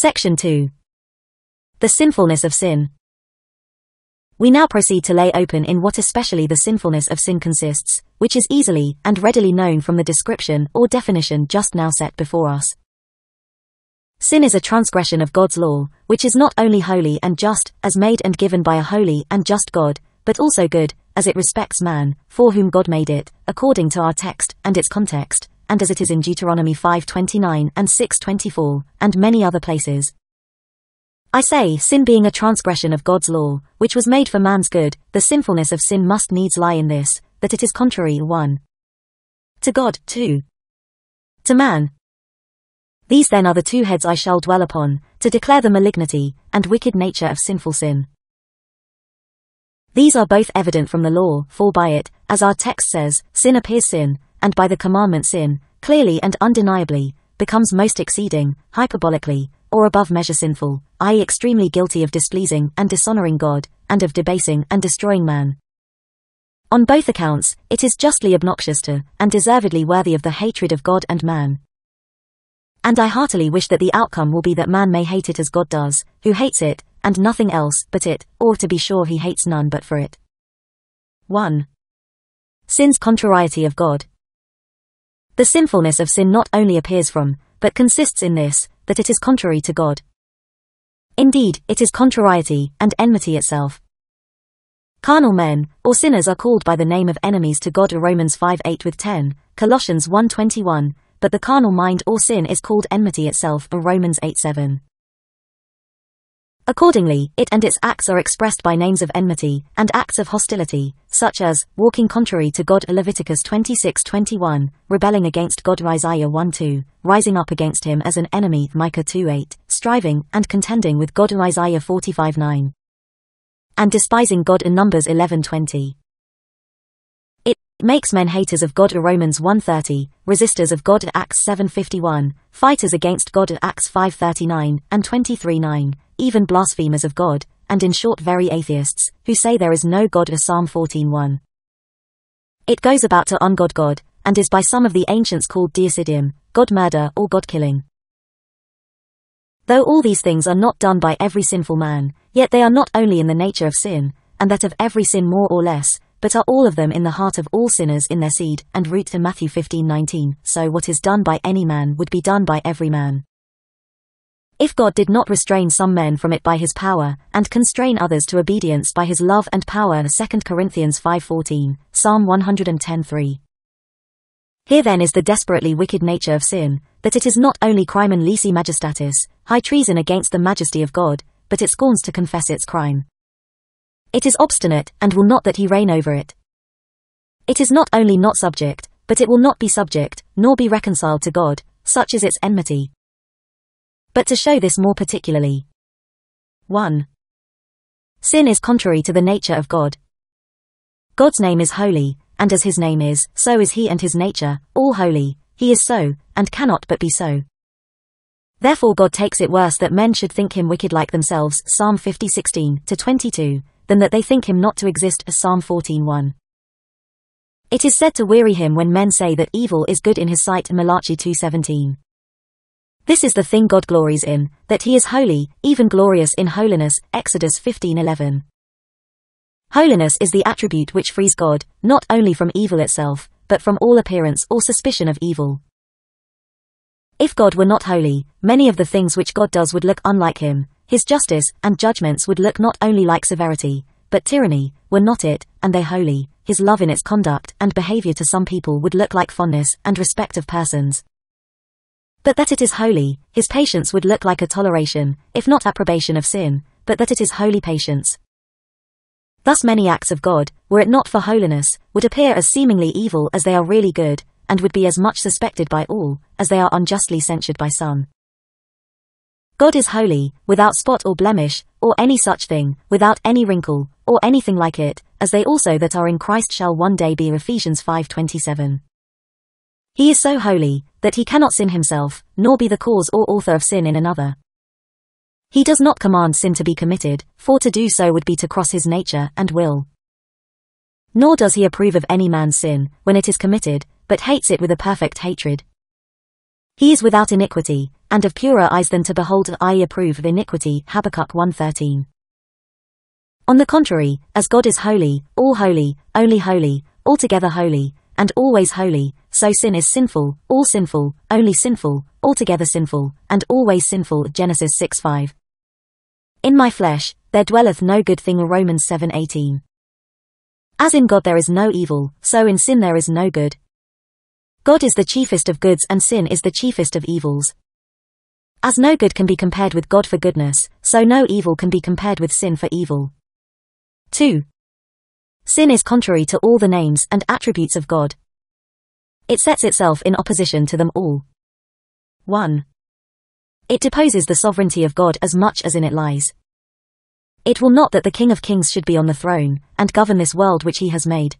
Section 2. The sinfulness of sin. We now proceed to lay open in what especially the sinfulness of sin consists, which is easily and readily known from the description or definition just now set before us. Sin is a transgression of God's law, which is not only holy and just, as made and given by a holy and just God, but also good, as it respects man, for whom God made it, according to our text and its context, and as it is in Deuteronomy 5:29 and 6:24, and many other places. I say, sin being a transgression of God's law, which was made for man's good, the sinfulness of sin must needs lie in this, that it is contrary 1. To God, 2. To man. These then are the two heads I shall dwell upon, to declare the malignity, and wicked nature of sinful sin. These are both evident from the law, for by it, as our text says, sin appears sin, and by the commandment sin, clearly and undeniably, becomes most exceeding, hyperbolically, or above measure sinful, i.e., extremely guilty of displeasing and dishonoring God, and of debasing and destroying man. On both accounts, it is justly obnoxious to, and deservedly worthy of the hatred of God and man. And I heartily wish that the outcome will be that man may hate it as God does, who hates it, and nothing else but it, or to be sure he hates none but for it. 1. Sin's contrariety of God, the sinfulness of sin not only appears from, but consists in this, that it is contrary to God. Indeed, it is contrariety and enmity itself. Carnal men, or sinners are called by the name of enemies to God Romans 5 8 with 10, Colossians 1 21, but the carnal mind or sin is called enmity itself Romans 8 7. Accordingly, it and its acts are expressed by names of enmity, and acts of hostility, such as, walking contrary to God Leviticus 26:21, rebelling against God Isaiah 1:2, rising up against him as an enemy Micah eight; striving, and contending with God Isaiah 45:9, and despising God in Numbers 11:20 makes men haters of God Romans 130, resistors of God Acts 751, fighters against God Acts 539 and 239, even blasphemers of God, and in short very atheists, who say there is no God Psalm 14.1. It goes about to ungod God, and is by some of the ancients called deicidium, God murder or God killing. Though all these things are not done by every sinful man, yet they are not only in the nature of sin, and that of every sin more or less, but are all of them in the heart of all sinners in their seed, and root to Matthew 15:19. So what is done by any man would be done by every man. If God did not restrain some men from it by his power, and constrain others to obedience by his love and power 2 Corinthians 5.14, Psalm 110.3 Here then is the desperately wicked nature of sin, that it is not only crimen lisi majestatis, high treason against the majesty of God, but it scorns to confess its crime. It is obstinate, and will not that he reign over it. It is not only not subject, but it will not be subject, nor be reconciled to God, such is its enmity. But to show this more particularly. 1. Sin is contrary to the nature of God. God's name is holy, and as his name is, so is he and his nature, all holy, he is so, and cannot but be so. Therefore God takes it worse that men should think him wicked like themselves, Psalm 50:16 to 22, than that they think him not to exist as Psalm 14.1. It is said to weary him when men say that evil is good in his sight Malachi 2.17. This is the thing God glories in, that he is holy, even glorious in holiness, Exodus 15.11. Holiness is the attribute which frees God, not only from evil itself, but from all appearance or suspicion of evil. If God were not holy, many of the things which God does would look unlike him, his justice and judgments would look not only like severity, but tyranny, were not it, and they holy, his love in its conduct and behavior to some people would look like fondness and respect of persons. But that it is holy, his patience would look like a toleration, if not approbation of sin, but that it is holy patience. Thus many acts of God, were it not for holiness, would appear as seemingly evil as they are really good, and would be as much suspected by all, as they are unjustly censured by some. God is holy, without spot or blemish, or any such thing, without any wrinkle, or anything like it, as they also that are in Christ shall one day be. Ephesians 5:27. He is so holy that he cannot sin himself, nor be the cause or author of sin in another. He does not command sin to be committed, for to do so would be to cross his nature and will. Nor does he approve of any man's sin when it is committed, but hates it with a perfect hatred. He is without iniquity, and of purer eyes than to behold I approve of iniquity. Habakkuk 1.13 On the contrary, as God is holy, all holy, only holy, altogether holy, and always holy, so sin is sinful, all sinful, only sinful, altogether sinful, and always sinful. Genesis 6.5 In my flesh, there dwelleth no good thing. Romans 7.18 As in God there is no evil, so in sin there is no good. God is the chiefest of goods and sin is the chiefest of evils. As no good can be compared with God for goodness, so no evil can be compared with sin for evil. 2. Sin is contrary to all the names and attributes of God. It sets itself in opposition to them all. 1. It deposes the sovereignty of God as much as in it lies. It will not that the King of Kings should be on the throne, and govern this world which he has made.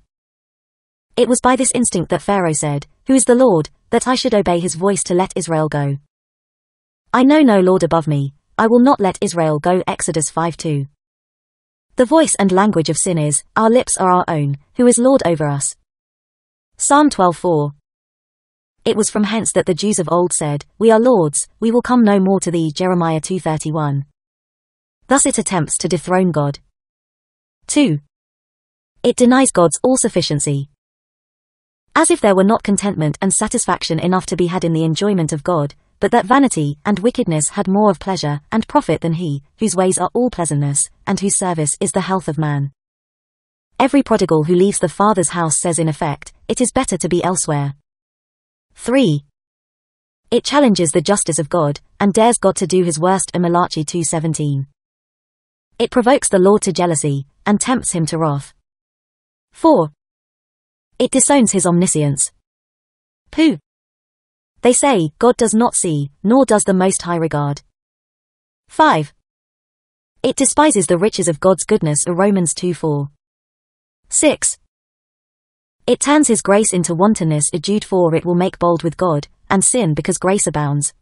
It was by this instinct that Pharaoh said, Who is the Lord, that I should obey his voice to let Israel go. I know no Lord above me, I will not let Israel go. Exodus 5:2. The voice and language of sin is, Our lips are our own, who is Lord over us. Psalm 12:4. It was from hence that the Jews of old said, We are lords, we will come no more to thee. Jeremiah 2:31. Thus it attempts to dethrone God. 2. It denies God's all sufficiency. As if there were not contentment and satisfaction enough to be had in the enjoyment of God, but that vanity and wickedness had more of pleasure and profit than he, whose ways are all pleasantness, and whose service is the health of man. Every prodigal who leaves the father's house says in effect, it is better to be elsewhere. 3. It challenges the justice of God, and dares God to do his worst in Malachi 2.17. It provokes the Lord to jealousy, and tempts him to wrath. 4. It disowns his omniscience. Pooh! They say, God does not see, nor does the Most High regard. 5. It despises the riches of God's goodness Romans 2 4. 6. It turns his grace into wantonness Jude 4 It will make bold with God, and sin because grace abounds.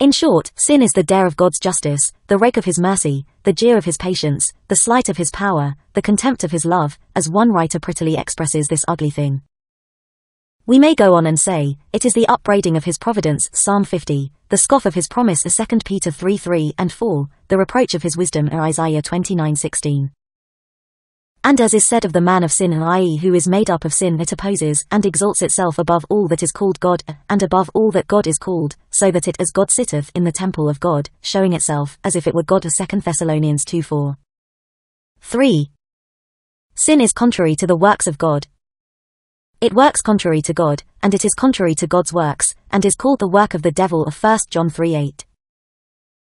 In short, sin is the dare of God's justice, the rake of his mercy, the jeer of his patience, the slight of his power, the contempt of his love, as one writer prettily expresses this ugly thing. We may go on and say, it is the upbraiding of his providence, Psalm 50, the scoff of his promise, 2 Peter 3 3 and 4, the reproach of his wisdom, Isaiah 29 16. And as is said of the man of sin, i.e., who is made up of sin, it opposes and exalts itself above all that is called God, and above all that God is called, so that it as God sitteth in the temple of God, showing itself as if it were God. 2 Thessalonians 2 4. 3. Sin is contrary to the works of God, it works contrary to God, and it is contrary to God's works, and is called the work of the devil of 1 John 3 8.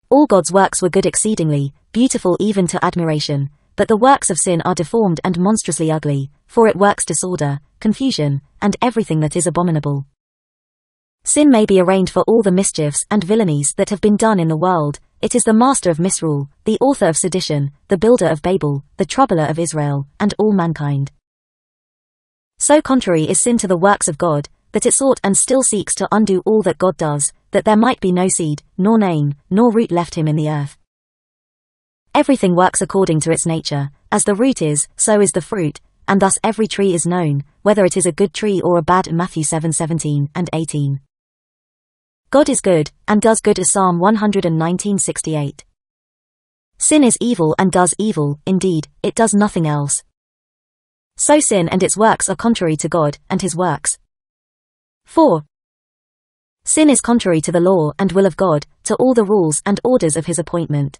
All God's works were good exceedingly, beautiful even to admiration, but the works of sin are deformed and monstrously ugly, for it works disorder, confusion, and everything that is abominable. Sin may be arraigned for all the mischiefs and villainies that have been done in the world, it is the master of misrule, the author of sedition, the builder of Babel, the troubler of Israel, and all mankind. So contrary is sin to the works of God, that it sought and still seeks to undo all that God does, that there might be no seed, nor name, nor root left him in the earth. Everything works according to its nature, as the root is, so is the fruit, and thus every tree is known, whether it is a good tree or a bad Matthew 7:17 and 18. God is good, and does good as Psalm 119:68. Sin is evil and does evil, indeed, it does nothing else, so sin and its works are contrary to God and his works. 4. Sin is contrary to the law and will of God, to all the rules and orders of his appointment.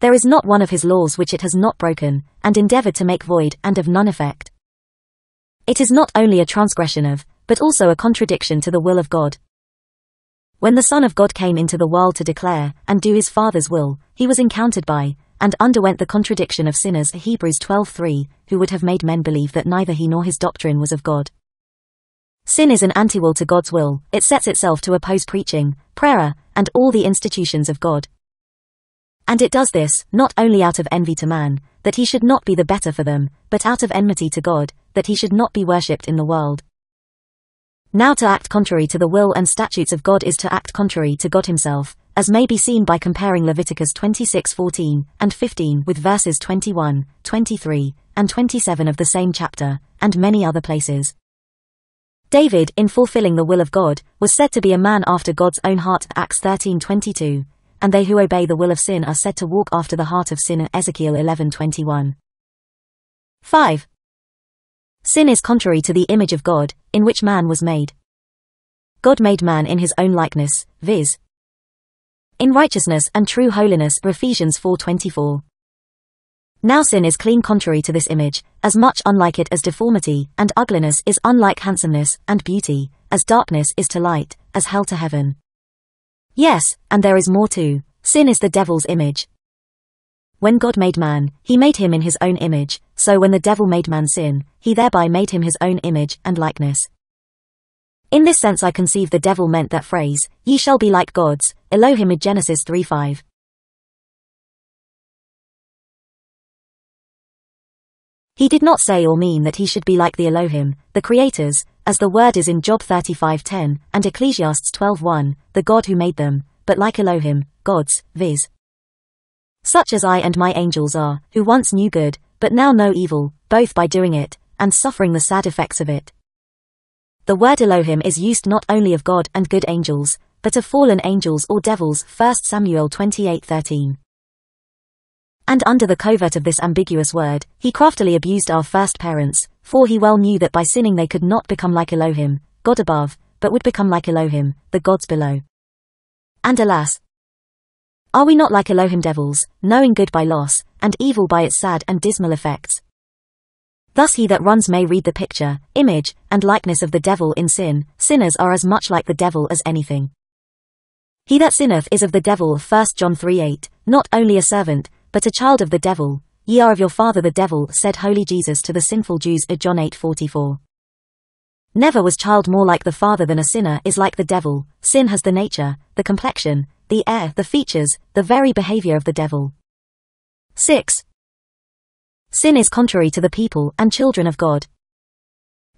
There is not one of his laws which it has not broken, and endeavored to make void and of none effect. It is not only a transgression of, but also a contradiction to the will of God. When the Son of God came into the world to declare and do his Father's will, he was encountered by, and underwent the contradiction of sinners Hebrews 12:3, who would have made men believe that neither he nor his doctrine was of God. Sin is an anti-will to God's will. It sets itself to oppose preaching, prayer, and all the institutions of God. And it does this not only out of envy to man, that he should not be the better for them, but out of enmity to God, that he should not be worshipped in the world. Now to act contrary to the will and statutes of God is to act contrary to God himself, as may be seen by comparing Leviticus 26:14 and 15 with verses 21, 23, and 27 of the same chapter, and many other places. David, in fulfilling the will of God, was said to be a man after God's own heart, Acts 13:22, and they who obey the will of sin are said to walk after the heart of sin, Ezekiel 11:21. 5. Sin is contrary to the image of God, in which man was made. God made man in his own likeness, viz., in righteousness and true holiness Ephesians 4.24. Now sin is clean contrary to this image, as much unlike it as deformity, and ugliness is unlike handsomeness and beauty, as darkness is to light, as hell to heaven. Yes, and there is more too. Sin is the devil's image. When God made man, he made him in his own image, so when the devil made man sin, he thereby made him his own image and likeness. In this sense I conceive the devil meant that phrase, ye shall be like gods, Elohim in Genesis 3.5. He did not say or mean that he should be like the Elohim, the creators, as the word is in Job 35:10 and Ecclesiastes 12:1, the God who made them, but like Elohim, gods, viz. Such as I and my angels are, who once knew good, but now know evil, both by doing it, and suffering the sad effects of it. The word Elohim is used not only of God and good angels, but of fallen angels or devils 1 Samuel 28:13. And under the covert of this ambiguous word, he craftily abused our first parents, for he well knew that by sinning they could not become like Elohim, God above, but would become like Elohim, the gods below. And alas, are we not like Elohim devils, knowing good by loss, and evil by its sad and dismal effects, Thus he that runs may read the picture, image, and likeness of the devil in sin, sinners are as much like the devil as anything. He that sinneth is of the devil 1 John 3 8, not only a servant, but a child of the devil, ye are of your father the devil, said holy Jesus to the sinful Jews at uh, John 8 44. Never was child more like the father than a sinner is like the devil, sin has the nature, the complexion, the air, the features, the very behavior of the devil. 6. Sin is contrary to the people and children of God.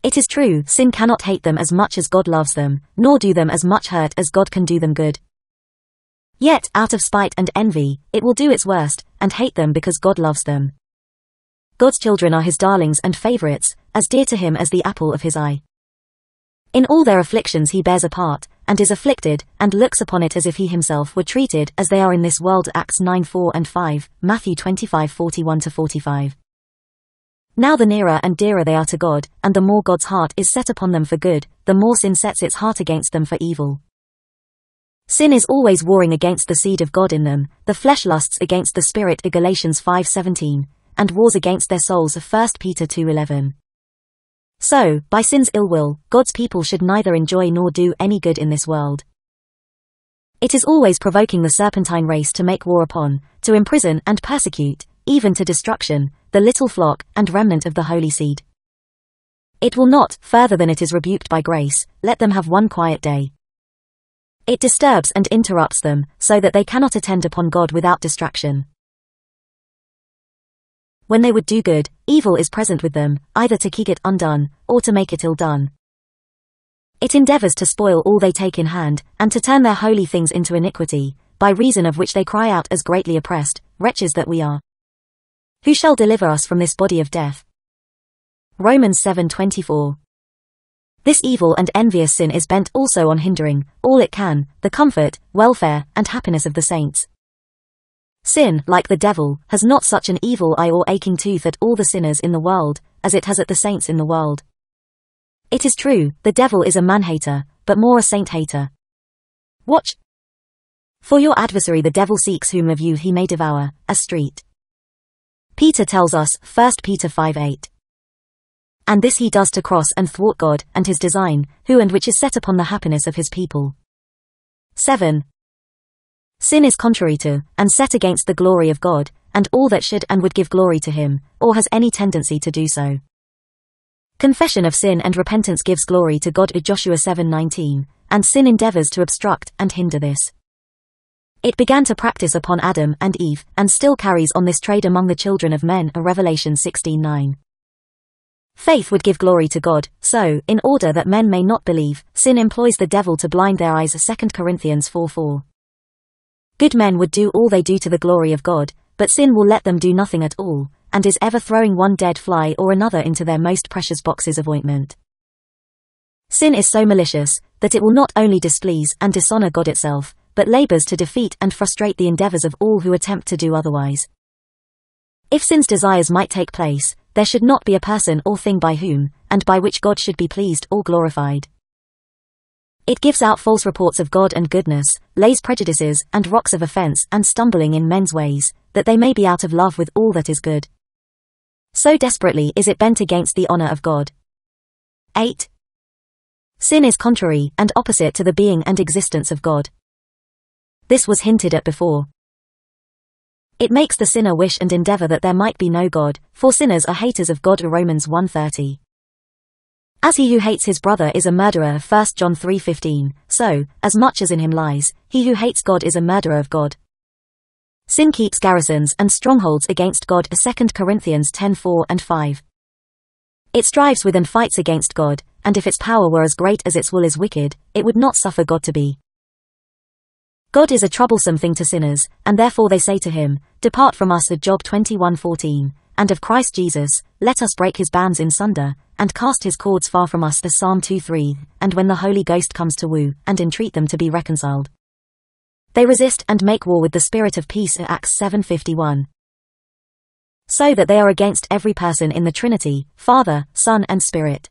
It is true, sin cannot hate them as much as God loves them, nor do them as much hurt as God can do them good. Yet, out of spite and envy, it will do its worst, and hate them because God loves them. God's children are his darlings and favorites, as dear to him as the apple of his eye. In all their afflictions he bears a part, and is afflicted, and looks upon it as if he himself were treated as they are in this world Acts nine four and 5, Matthew 25:41-45. Now the nearer and dearer they are to God, and the more God's heart is set upon them for good, the more sin sets its heart against them for evil. Sin is always warring against the seed of God in them, the flesh lusts against the spirit Galatians 5:17, and wars against their souls of 1 Peter 2:11. So, by sin's ill will, God's people should neither enjoy nor do any good in this world. It is always provoking the serpentine race to make war upon, to imprison and persecute, even to destruction, the little flock and remnant of the holy seed. It will not, further than it is rebuked by grace, let them have one quiet day. It disturbs and interrupts them, so that they cannot attend upon God without distraction when they would do good, evil is present with them, either to keep it undone, or to make it ill done. It endeavors to spoil all they take in hand, and to turn their holy things into iniquity, by reason of which they cry out as greatly oppressed, wretches that we are. Who shall deliver us from this body of death? Romans 7:24. This evil and envious sin is bent also on hindering, all it can, the comfort, welfare, and happiness of the saints. Sin, like the devil, has not such an evil eye or aching tooth at all the sinners in the world, as it has at the saints in the world. It is true, the devil is a man-hater, but more a saint-hater. Watch. For your adversary the devil seeks whom of you he may devour, a street. Peter tells us, 1 Peter 5 8. And this he does to cross and thwart God and his design, who and which is set upon the happiness of his people. 7. Sin is contrary to, and set against the glory of God, and all that should and would give glory to him, or has any tendency to do so. Confession of sin and repentance gives glory to God Joshua 7:19, and sin endeavors to obstruct and hinder this. It began to practice upon Adam and Eve, and still carries on this trade among the children of men Revelation 16:9. Faith would give glory to God, so, in order that men may not believe, sin employs the devil to blind their eyes 2 Corinthians 4:4. Good men would do all they do to the glory of God, but sin will let them do nothing at all, and is ever throwing one dead fly or another into their most precious boxes of ointment. Sin is so malicious that it will not only displease and dishonor God itself, but labors to defeat and frustrate the endeavors of all who attempt to do otherwise. If sin's desires might take place, there should not be a person or thing by whom, and by which God should be pleased or glorified. It gives out false reports of God and goodness, lays prejudices and rocks of offense and stumbling in men's ways, that they may be out of love with all that is good. So desperately is it bent against the honor of God. 8. Sin is contrary and opposite to the being and existence of God. This was hinted at before. It makes the sinner wish and endeavor that there might be no God, for sinners are haters of God Romans 1.30. As he who hates his brother is a murderer 1 John 3.15, so, as much as in him lies, he who hates God is a murderer of God. Sin keeps garrisons and strongholds against God 2 Corinthians 10.4 and 5. It strives with and fights against God, and if its power were as great as its will is wicked, it would not suffer God to be. God is a troublesome thing to sinners, and therefore they say to him, Depart from us, Job 21:14 and of Christ Jesus, let us break his bands in sunder, and cast his cords far from us as Psalm 2.3, and when the Holy Ghost comes to woo, and entreat them to be reconciled. They resist and make war with the spirit of peace at Acts 7.51. So that they are against every person in the Trinity, Father, Son and Spirit.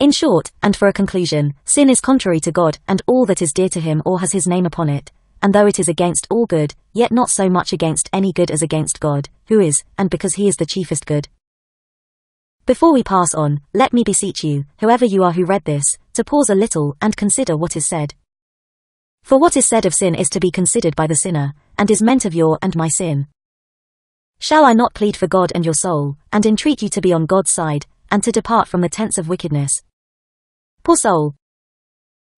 In short, and for a conclusion, sin is contrary to God and all that is dear to him or has his name upon it, and though it is against all good, yet not so much against any good as against God, who is, and because he is the chiefest good. Before we pass on, let me beseech you, whoever you are who read this, to pause a little and consider what is said. For what is said of sin is to be considered by the sinner, and is meant of your and my sin. Shall I not plead for God and your soul, and entreat you to be on God's side, and to depart from the tents of wickedness? Poor soul,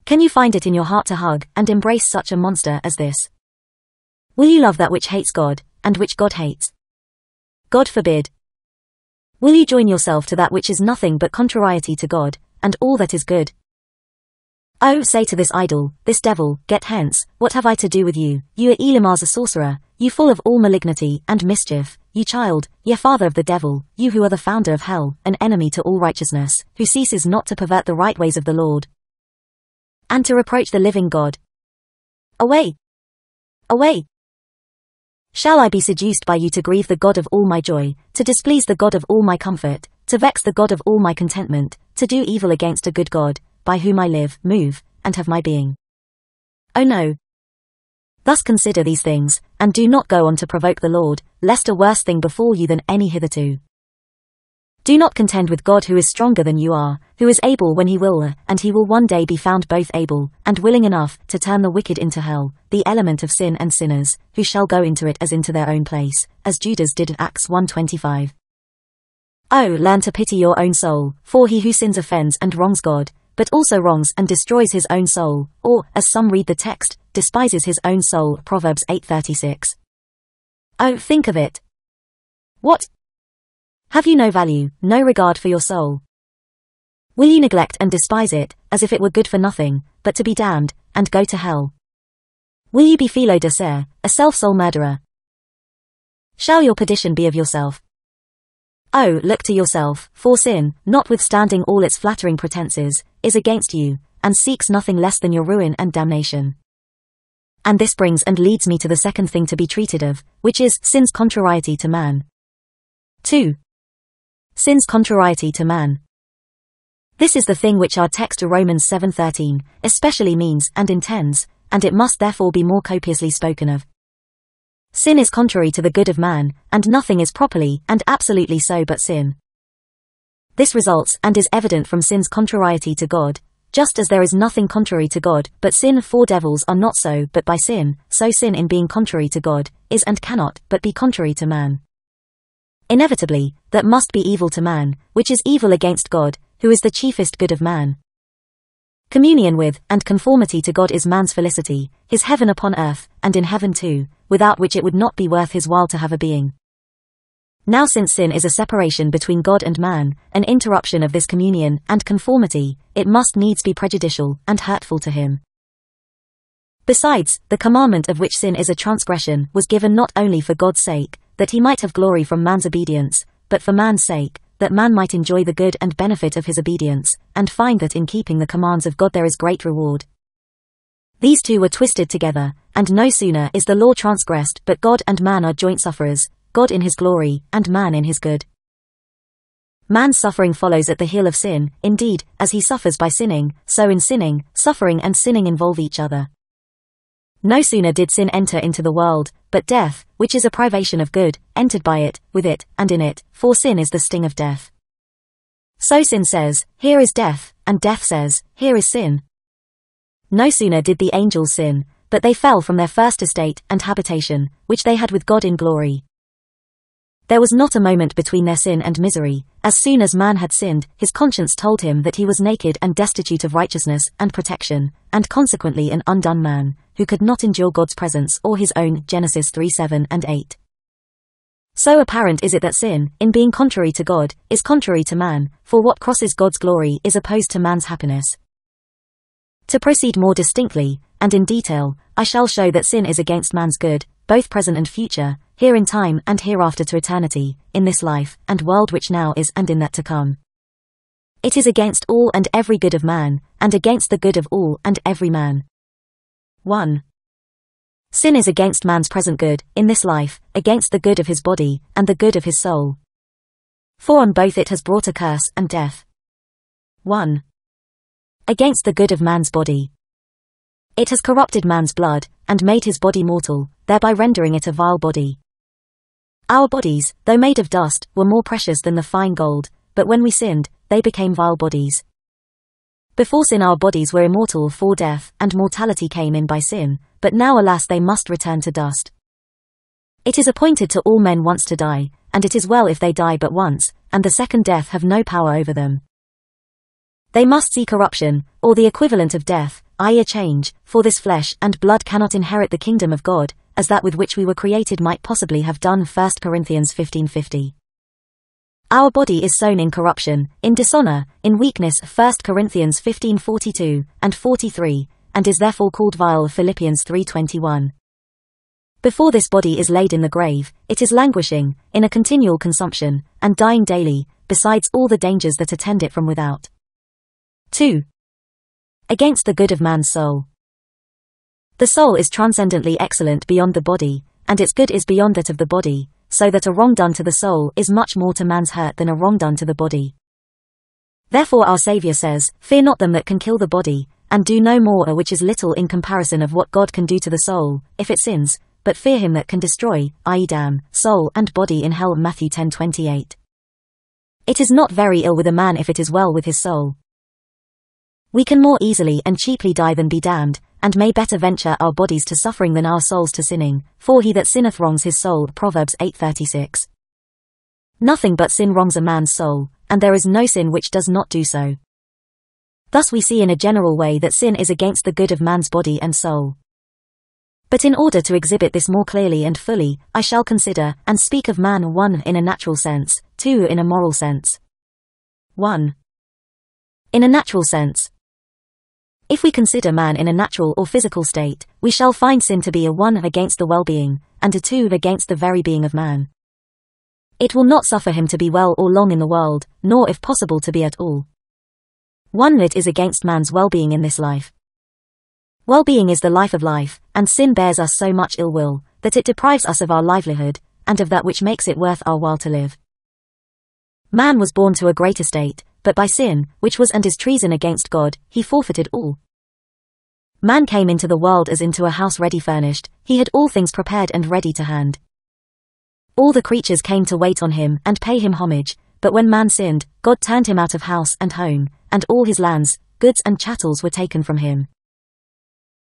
can you find it in your heart to hug and embrace such a monster as this? Will you love that which hates God and which God hates? God forbid. Will you join yourself to that which is nothing but contrariety to God and all that is good? Oh, say to this idol, this devil, get hence, what have I to do with you, you are Elamar's a sorcerer, you full of all malignity and mischief, you child, ye father of the devil, you who are the founder of hell, an enemy to all righteousness, who ceases not to pervert the right ways of the Lord and to reproach the living God. Away! Away! Shall I be seduced by you to grieve the God of all my joy, to displease the God of all my comfort, to vex the God of all my contentment, to do evil against a good God, by whom I live, move, and have my being? Oh no! Thus consider these things, and do not go on to provoke the Lord, lest a worse thing befall you than any hitherto. Do not contend with God who is stronger than you are, who is able when he will, and he will one day be found both able and willing enough to turn the wicked into hell, the element of sin and sinners, who shall go into it as into their own place, as Judas did in Acts 1.25. Oh, learn to pity your own soul, for he who sins offends and wrongs God, but also wrongs and destroys his own soul, or, as some read the text, despises his own soul, Proverbs 8.36. Oh, think of it. What, have you no value, no regard for your soul? Will you neglect and despise it, as if it were good for nothing, but to be damned, and go to hell? Will you be Philo de Ser, a self-soul murderer? Shall your perdition be of yourself? Oh, look to yourself, for sin, notwithstanding all its flattering pretenses, is against you, and seeks nothing less than your ruin and damnation. And this brings and leads me to the second thing to be treated of, which is sin's contrariety to man. 2 sin's contrariety to man. This is the thing which our text Romans 7.13 especially means and intends, and it must therefore be more copiously spoken of. Sin is contrary to the good of man, and nothing is properly and absolutely so but sin. This results and is evident from sin's contrariety to God, just as there is nothing contrary to God, but sin for devils are not so, but by sin, so sin in being contrary to God, is and cannot but be contrary to man inevitably, that must be evil to man, which is evil against God, who is the chiefest good of man. Communion with, and conformity to God is man's felicity, his heaven upon earth, and in heaven too, without which it would not be worth his while to have a being. Now since sin is a separation between God and man, an interruption of this communion and conformity, it must needs be prejudicial and hurtful to him. Besides, the commandment of which sin is a transgression was given not only for God's sake, that he might have glory from man's obedience, but for man's sake, that man might enjoy the good and benefit of his obedience, and find that in keeping the commands of God there is great reward. These two were twisted together, and no sooner is the law transgressed but God and man are joint sufferers, God in his glory, and man in his good. Man's suffering follows at the heel of sin, indeed, as he suffers by sinning, so in sinning, suffering and sinning involve each other. No sooner did sin enter into the world, but death, which is a privation of good, entered by it, with it, and in it, for sin is the sting of death. So sin says, Here is death, and death says, Here is sin. No sooner did the angels sin, but they fell from their first estate and habitation, which they had with God in glory. There was not a moment between their sin and misery. As soon as man had sinned, his conscience told him that he was naked and destitute of righteousness and protection, and consequently an undone man, who could not endure God's presence or his own. Genesis 3 7 and 8. So apparent is it that sin, in being contrary to God, is contrary to man, for what crosses God's glory is opposed to man's happiness. To proceed more distinctly, and in detail, I shall show that sin is against man's good, both present and future, here in time and hereafter to eternity, in this life and world which now is and in that to come. It is against all and every good of man, and against the good of all and every man. 1. Sin is against man's present good, in this life, against the good of his body, and the good of his soul. For on both it has brought a curse and death. 1. Against the good of man's body. It has corrupted man's blood, and made his body mortal, thereby rendering it a vile body. Our bodies, though made of dust, were more precious than the fine gold, but when we sinned, they became vile bodies. Before sin our bodies were immortal for death, and mortality came in by sin, but now alas they must return to dust. It is appointed to all men once to die, and it is well if they die but once, and the second death have no power over them. They must see corruption, or the equivalent of death, i.e. change, for this flesh and blood cannot inherit the kingdom of God, as that with which we were created might possibly have done 1 Corinthians 15.50. Our body is sown in corruption, in dishonor, in weakness 1 Corinthians 15.42 and 43, and is therefore called vile Philippians 3.21. Before this body is laid in the grave, it is languishing, in a continual consumption, and dying daily, besides all the dangers that attend it from without. 2. Against the good of man's soul. The soul is transcendently excellent beyond the body, and its good is beyond that of the body, so that a wrong done to the soul is much more to man's hurt than a wrong done to the body. Therefore our Saviour says, Fear not them that can kill the body, and do no more which is little in comparison of what God can do to the soul, if it sins, but fear him that can destroy, i.e. damn, soul and body in hell Matthew 10.28. It is not very ill with a man if it is well with his soul. We can more easily and cheaply die than be damned, and may better venture our bodies to suffering than our souls to sinning, for he that sinneth wrongs his soul. Proverbs 8:36. Nothing but sin wrongs a man's soul, and there is no sin which does not do so. Thus we see in a general way that sin is against the good of man's body and soul. But in order to exhibit this more clearly and fully, I shall consider and speak of man 1 in a natural sense, 2 in a moral sense. 1. In a natural sense, if we consider man in a natural or physical state, we shall find sin to be a one against the well-being, and a two against the very being of man. It will not suffer him to be well or long in the world, nor if possible to be at all. One that is against man's well-being in this life. Well-being is the life of life, and sin bears us so much ill will, that it deprives us of our livelihood, and of that which makes it worth our while to live. Man was born to a great estate, but by sin, which was and is treason against God, he forfeited all. Man came into the world as into a house ready furnished, he had all things prepared and ready to hand. All the creatures came to wait on him and pay him homage, but when man sinned, God turned him out of house and home, and all his lands, goods and chattels were taken from him.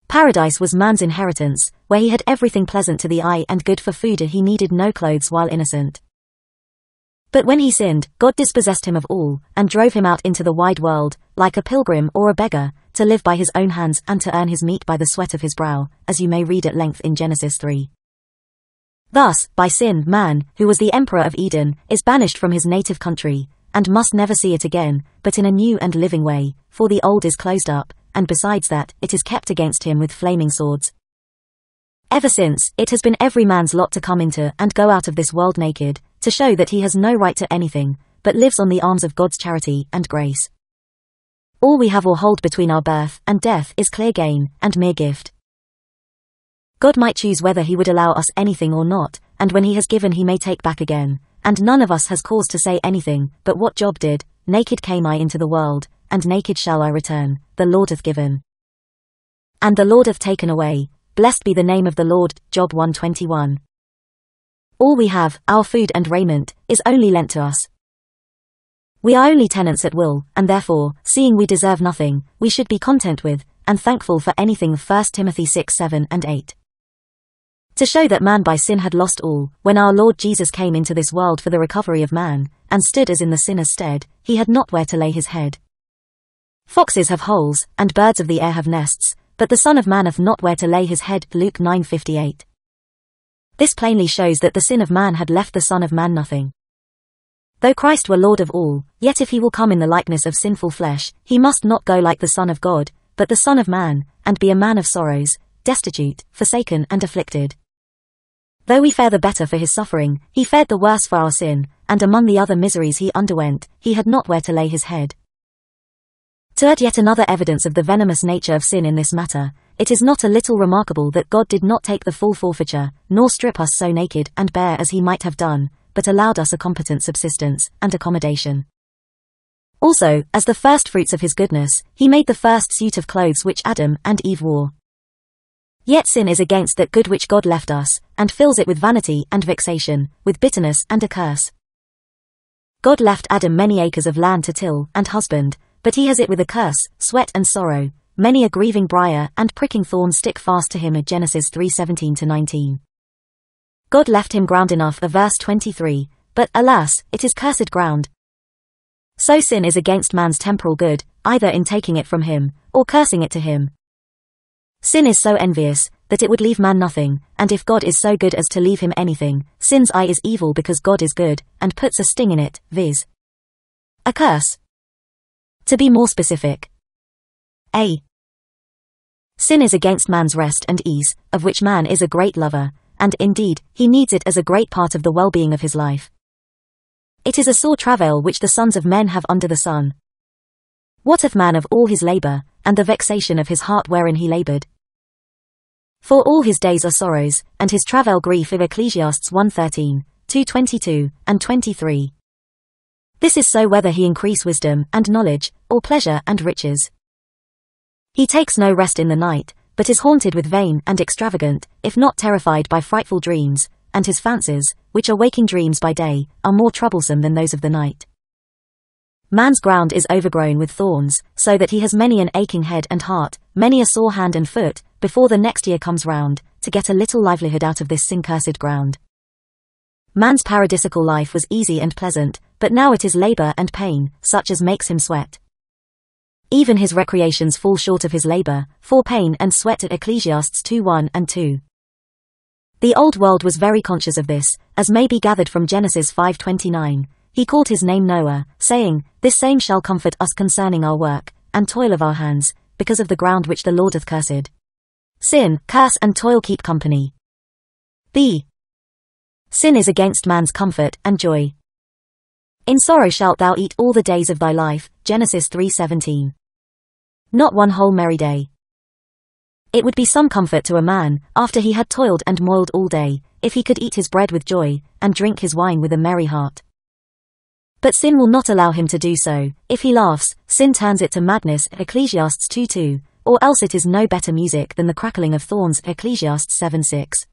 Paradise was man's inheritance, where he had everything pleasant to the eye and good for food and he needed no clothes while innocent. But when he sinned, God dispossessed him of all, and drove him out into the wide world, like a pilgrim or a beggar, to live by his own hands and to earn his meat by the sweat of his brow, as you may read at length in Genesis 3. Thus, by sin, man, who was the emperor of Eden, is banished from his native country, and must never see it again, but in a new and living way, for the old is closed up, and besides that, it is kept against him with flaming swords. Ever since, it has been every man's lot to come into and go out of this world naked, to show that he has no right to anything, but lives on the arms of God's charity and grace. All we have or hold between our birth and death is clear gain and mere gift. God might choose whether he would allow us anything or not, and when he has given he may take back again, and none of us has cause to say anything, but what Job did, naked came I into the world, and naked shall I return, the Lord hath given. And the Lord hath taken away, blessed be the name of the Lord, Job 121. All we have, our food and raiment, is only lent to us. We are only tenants at will, and therefore, seeing we deserve nothing, we should be content with, and thankful for anything 1 Timothy 6 7 and 8. To show that man by sin had lost all, when our Lord Jesus came into this world for the recovery of man, and stood as in the sinner's stead, he had not where to lay his head. Foxes have holes, and birds of the air have nests, but the Son of Man hath not where to lay his head. Luke 9:58. This plainly shows that the sin of man had left the Son of Man nothing. Though Christ were Lord of all, yet if he will come in the likeness of sinful flesh, he must not go like the Son of God, but the Son of Man, and be a man of sorrows, destitute, forsaken and afflicted. Though we fare the better for his suffering, he fared the worse for our sin, and among the other miseries he underwent, he had not where to lay his head. To add yet another evidence of the venomous nature of sin in this matter, it is not a little remarkable that God did not take the full forfeiture, nor strip us so naked and bare as he might have done, but allowed us a competent subsistence and accommodation. Also, as the first fruits of his goodness, he made the first suit of clothes which Adam and Eve wore. Yet sin is against that good which God left us, and fills it with vanity and vexation, with bitterness and a curse. God left Adam many acres of land to till and husband, but he has it with a curse, sweat and sorrow, Many a grieving briar and pricking thorn stick fast to him in Genesis 3:17-19. God left him ground enough of verse 23, but alas, it is cursed ground. So sin is against man's temporal good, either in taking it from him, or cursing it to him. Sin is so envious, that it would leave man nothing, and if God is so good as to leave him anything, sin's eye is evil because God is good, and puts a sting in it, viz. A curse. To be more specific. A. Sin is against man's rest and ease, of which man is a great lover, and indeed, he needs it as a great part of the well-being of his life. It is a sore travail which the sons of men have under the sun. What if man of all his labour, and the vexation of his heart wherein he laboured? For all his days are sorrows, and his travail grief of Ecclesiastes 113, 2.22, and 23. This is so whether he increase wisdom, and knowledge, or pleasure and riches, he takes no rest in the night, but is haunted with vain and extravagant, if not terrified by frightful dreams, and his fancies, which are waking dreams by day, are more troublesome than those of the night. Man's ground is overgrown with thorns, so that he has many an aching head and heart, many a sore hand and foot, before the next year comes round, to get a little livelihood out of this sin cursed ground. Man's paradisical life was easy and pleasant, but now it is labour and pain, such as makes him sweat. Even his recreations fall short of his labor, for pain and sweat at Ecclesiastes 2.1 and 2. The old world was very conscious of this, as may be gathered from Genesis 5.29. He called his name Noah, saying, This same shall comfort us concerning our work, and toil of our hands, because of the ground which the Lord hath cursed. Sin, curse and toil keep company. B. Sin is against man's comfort and joy. In sorrow shalt thou eat all the days of thy life, Genesis 3.17. Not one whole merry day. It would be some comfort to a man, after he had toiled and moiled all day, if he could eat his bread with joy, and drink his wine with a merry heart. But sin will not allow him to do so. If he laughs, sin turns it to madness, Ecclesiastes two, or else it is no better music than the crackling of thorns, Ecclesiastes six.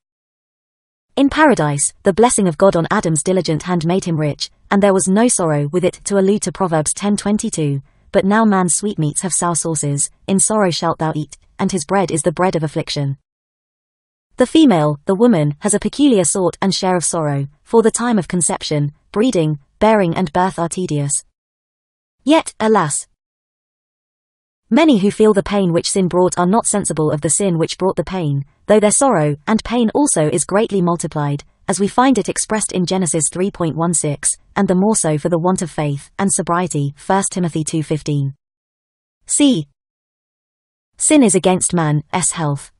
In paradise, the blessing of God on Adam's diligent hand made him rich, and there was no sorrow with it, to allude to Proverbs 10:22, but now man's sweetmeats have sour sauces, in sorrow shalt thou eat, and his bread is the bread of affliction. The female, the woman, has a peculiar sort and share of sorrow, for the time of conception, breeding, bearing and birth are tedious. Yet, alas, Many who feel the pain which sin brought are not sensible of the sin which brought the pain, though their sorrow and pain also is greatly multiplied, as we find it expressed in Genesis 3.16, and the more so for the want of faith and sobriety, 1 Timothy 2.15. C. Sin is against man's health.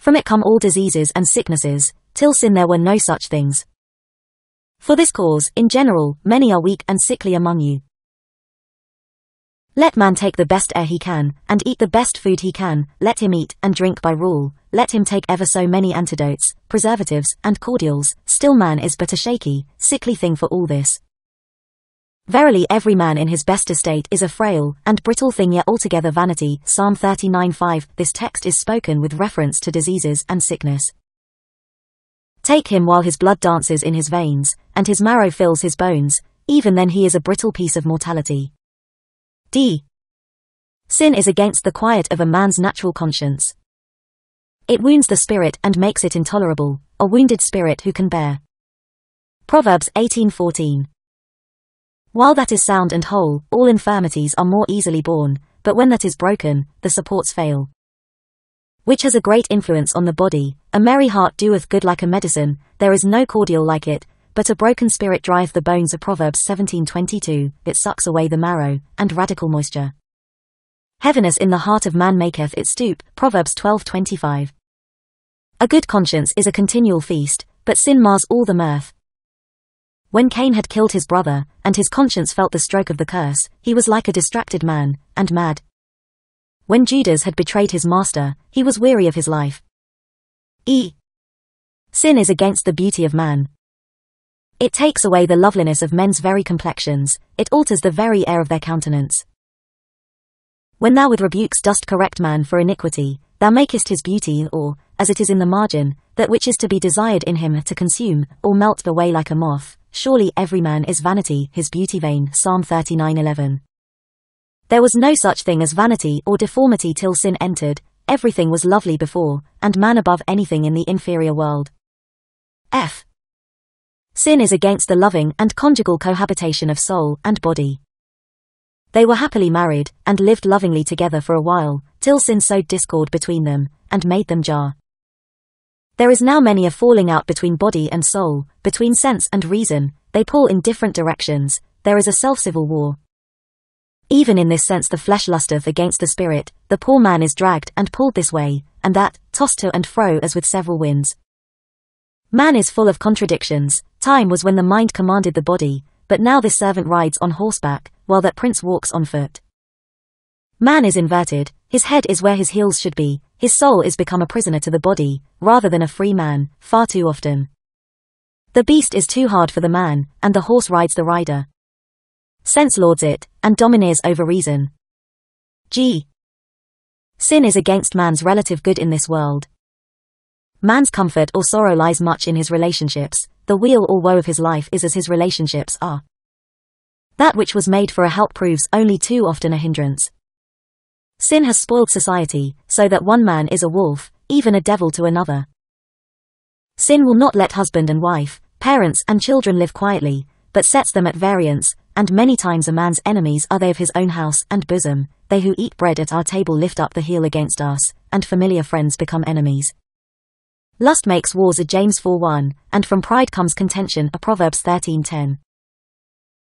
From it come all diseases and sicknesses, till sin there were no such things. For this cause, in general, many are weak and sickly among you, let man take the best air he can, and eat the best food he can, let him eat and drink by rule, let him take ever so many antidotes, preservatives, and cordials, still man is but a shaky, sickly thing for all this. Verily every man in his best estate is a frail and brittle thing yet altogether vanity. Psalm 39.5 This text is spoken with reference to diseases and sickness. Take him while his blood dances in his veins, and his marrow fills his bones, even then he is a brittle piece of mortality. D. Sin is against the quiet of a man's natural conscience. It wounds the spirit and makes it intolerable, a wounded spirit who can bear. Proverbs 18:14. While that is sound and whole, all infirmities are more easily borne, but when that is broken, the supports fail. Which has a great influence on the body, a merry heart doeth good like a medicine, there is no cordial like it, but a broken spirit drieth the bones of Proverbs 17:22, it sucks away the marrow, and radical moisture. Heaviness in the heart of man maketh it stoop, Proverbs 12:25. A good conscience is a continual feast, but sin mars all the mirth. When Cain had killed his brother, and his conscience felt the stroke of the curse, he was like a distracted man, and mad. When Judas had betrayed his master, he was weary of his life. E. Sin is against the beauty of man. It takes away the loveliness of men's very complexions, it alters the very air of their countenance. When thou with rebukes dost correct man for iniquity, thou makest his beauty, or, as it is in the margin, that which is to be desired in him to consume, or melt away like a moth, surely every man is vanity, his beauty vain. Psalm 39:11. There was no such thing as vanity or deformity till sin entered, everything was lovely before, and man above anything in the inferior world. F. Sin is against the loving and conjugal cohabitation of soul and body. They were happily married, and lived lovingly together for a while, till sin sowed discord between them, and made them jar. There is now many a falling out between body and soul, between sense and reason, they pull in different directions, there is a self-civil war. Even in this sense the flesh lusteth against the spirit, the poor man is dragged and pulled this way, and that, tossed to and fro as with several winds. Man is full of contradictions, Time was when the mind commanded the body, but now this servant rides on horseback, while that prince walks on foot. Man is inverted, his head is where his heels should be, his soul is become a prisoner to the body, rather than a free man, far too often. The beast is too hard for the man, and the horse rides the rider. Sense lords it, and domineers over reason. G. Sin is against man's relative good in this world. Man's comfort or sorrow lies much in his relationships, the wheel or woe of his life is as his relationships are. That which was made for a help proves only too often a hindrance. Sin has spoiled society, so that one man is a wolf, even a devil to another. Sin will not let husband and wife, parents and children live quietly, but sets them at variance, and many times a man's enemies are they of his own house and bosom, they who eat bread at our table lift up the heel against us, and familiar friends become enemies. Lust makes wars a James 4.1, and from pride comes contention a Proverbs 13.10.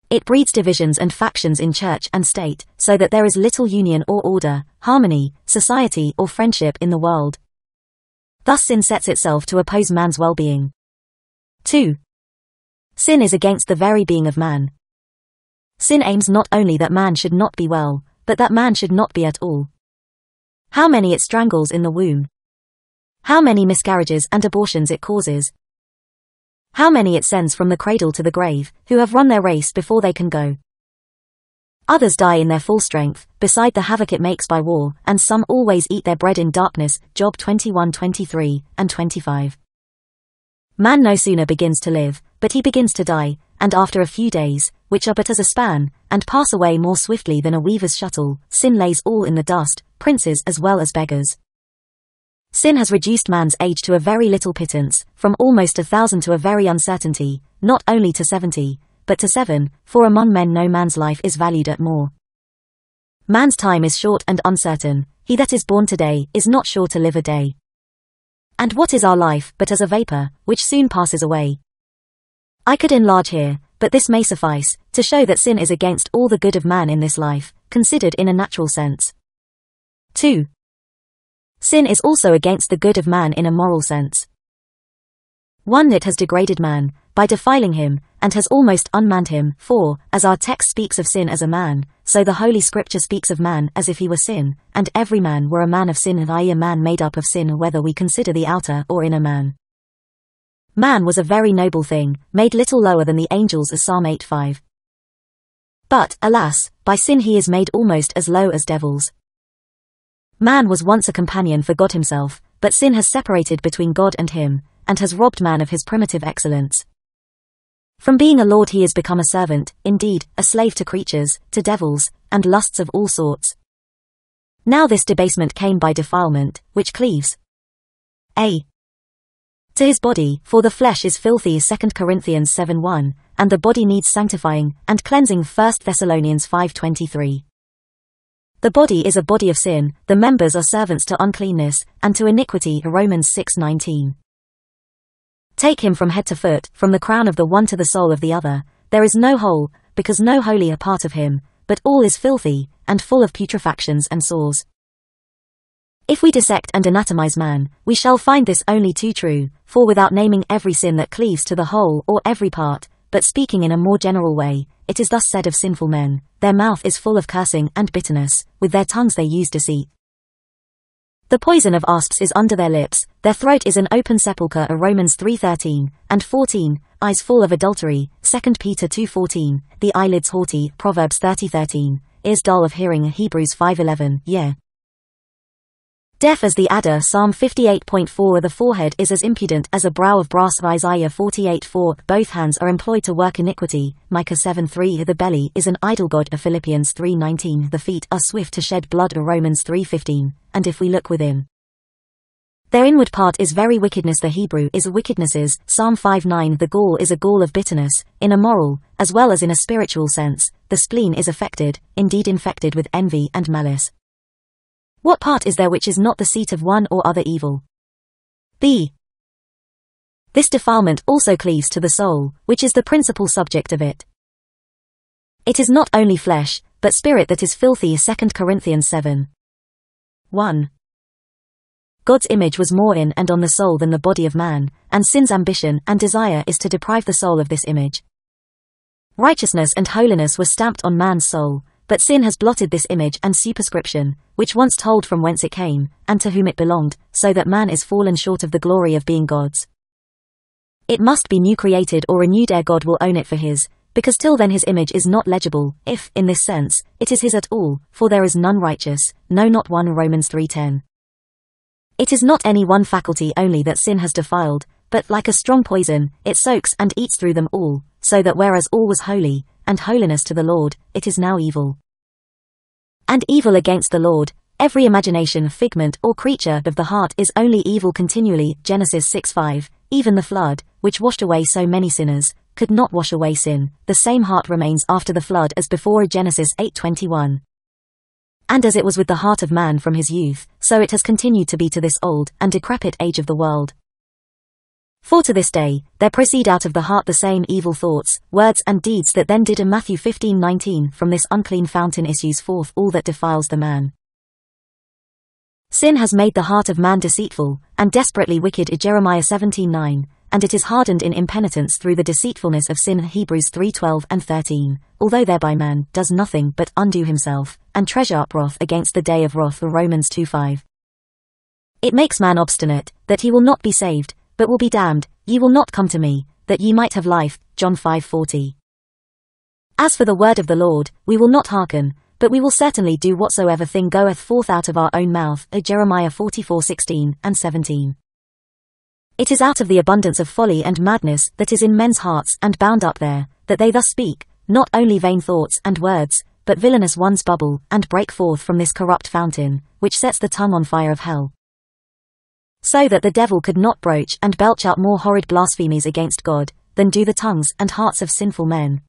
It breeds divisions and factions in church and state, so that there is little union or order, harmony, society or friendship in the world. Thus sin sets itself to oppose man's well-being. 2. Sin is against the very being of man. Sin aims not only that man should not be well, but that man should not be at all. How many it strangles in the womb, how many miscarriages and abortions it causes. How many it sends from the cradle to the grave, who have run their race before they can go. Others die in their full strength, beside the havoc it makes by war, and some always eat their bread in darkness, Job 21 23 and 25. Man no sooner begins to live, but he begins to die, and after a few days, which are but as a span, and pass away more swiftly than a weaver's shuttle, sin lays all in the dust, princes as well as beggars. Sin has reduced man's age to a very little pittance, from almost a thousand to a very uncertainty, not only to seventy, but to seven, for among men no man's life is valued at more. Man's time is short and uncertain, he that is born today is not sure to live a day. And what is our life but as a vapour, which soon passes away? I could enlarge here, but this may suffice, to show that sin is against all the good of man in this life, considered in a natural sense. 2. Sin is also against the good of man in a moral sense. One that has degraded man, by defiling him, and has almost unmanned him, for, as our text speaks of sin as a man, so the Holy Scripture speaks of man as if he were sin, and every man were a man of sin, i.e., a man made up of sin, whether we consider the outer or inner man. Man was a very noble thing, made little lower than the angels, as Psalm 8 5. But, alas, by sin he is made almost as low as devils, Man was once a companion for God himself, but sin has separated between God and him, and has robbed man of his primitive excellence. From being a lord he has become a servant, indeed, a slave to creatures, to devils, and lusts of all sorts. Now this debasement came by defilement, which cleaves. A. To his body, for the flesh is filthy 2 Corinthians seven one, and the body needs sanctifying, and cleansing 1 Thessalonians 5.23. The body is a body of sin, the members are servants to uncleanness, and to iniquity Romans 6.19. Take him from head to foot, from the crown of the one to the sole of the other, there is no whole, because no holy are part of him, but all is filthy, and full of putrefactions and sores. If we dissect and anatomize man, we shall find this only too true, for without naming every sin that cleaves to the whole or every part, but speaking in a more general way, it is thus said of sinful men, their mouth is full of cursing and bitterness, with their tongues they use deceit. The poison of asps is under their lips, their throat is an open sepulchre Romans 3.13, and 14, eyes full of adultery, 2 Peter 2.14, the eyelids haughty, Proverbs 30.13, ears dull of hearing Hebrews 5.11, yeah. Deaf as the adder Psalm 58.4 The forehead is as impudent as a brow of brass Isaiah 48.4 Both hands are employed to work iniquity, Micah 7.3 The belly is an idol god of Philippians 3.19 The feet are swift to shed blood of Romans 3.15, and if we look within. Their inward part is very wickedness the Hebrew is wickednesses, Psalm 5.9 The gall is a gall of bitterness, in a moral, as well as in a spiritual sense, the spleen is affected, indeed infected with envy and malice, what part is there which is not the seat of one or other evil? b. This defilement also cleaves to the soul, which is the principal subject of it. It is not only flesh, but spirit that is filthy 2 Corinthians 7. 1. God's image was more in and on the soul than the body of man, and sin's ambition and desire is to deprive the soul of this image. Righteousness and holiness were stamped on man's soul, but sin has blotted this image and superscription, which once told from whence it came, and to whom it belonged, so that man is fallen short of the glory of being God's. It must be new created or renewed ere God will own it for his, because till then his image is not legible, if, in this sense, it is his at all, for there is none righteous, no not one Romans 3.10. It is not any one faculty only that sin has defiled, but like a strong poison, it soaks and eats through them all, so that whereas all was holy, and holiness to the Lord, it is now evil. And evil against the Lord, every imagination, figment, or creature of the heart is only evil continually. Genesis 6 5. Even the flood, which washed away so many sinners, could not wash away sin, the same heart remains after the flood as before Genesis 8:21. And as it was with the heart of man from his youth, so it has continued to be to this old and decrepit age of the world, for to this day, there proceed out of the heart the same evil thoughts, words, and deeds that then did in Matthew 15:19. From this unclean fountain issues forth all that defiles the man. Sin has made the heart of man deceitful and desperately wicked. In Jeremiah 17:9, and it is hardened in impenitence through the deceitfulness of sin. Hebrews 3:12 and 13. Although thereby man does nothing but undo himself and treasure up wrath against the day of wrath. Romans 2:5. It makes man obstinate that he will not be saved but will be damned, ye will not come to me, that ye might have life. John 5:40. As for the word of the Lord, we will not hearken, but we will certainly do whatsoever thing goeth forth out of our own mouth. Jeremiah 44:16 and 17. It is out of the abundance of folly and madness that is in men's hearts and bound up there, that they thus speak, not only vain thoughts and words, but villainous ones bubble and break forth from this corrupt fountain, which sets the tongue on fire of hell so that the devil could not broach and belch out more horrid blasphemies against God than do the tongues and hearts of sinful men.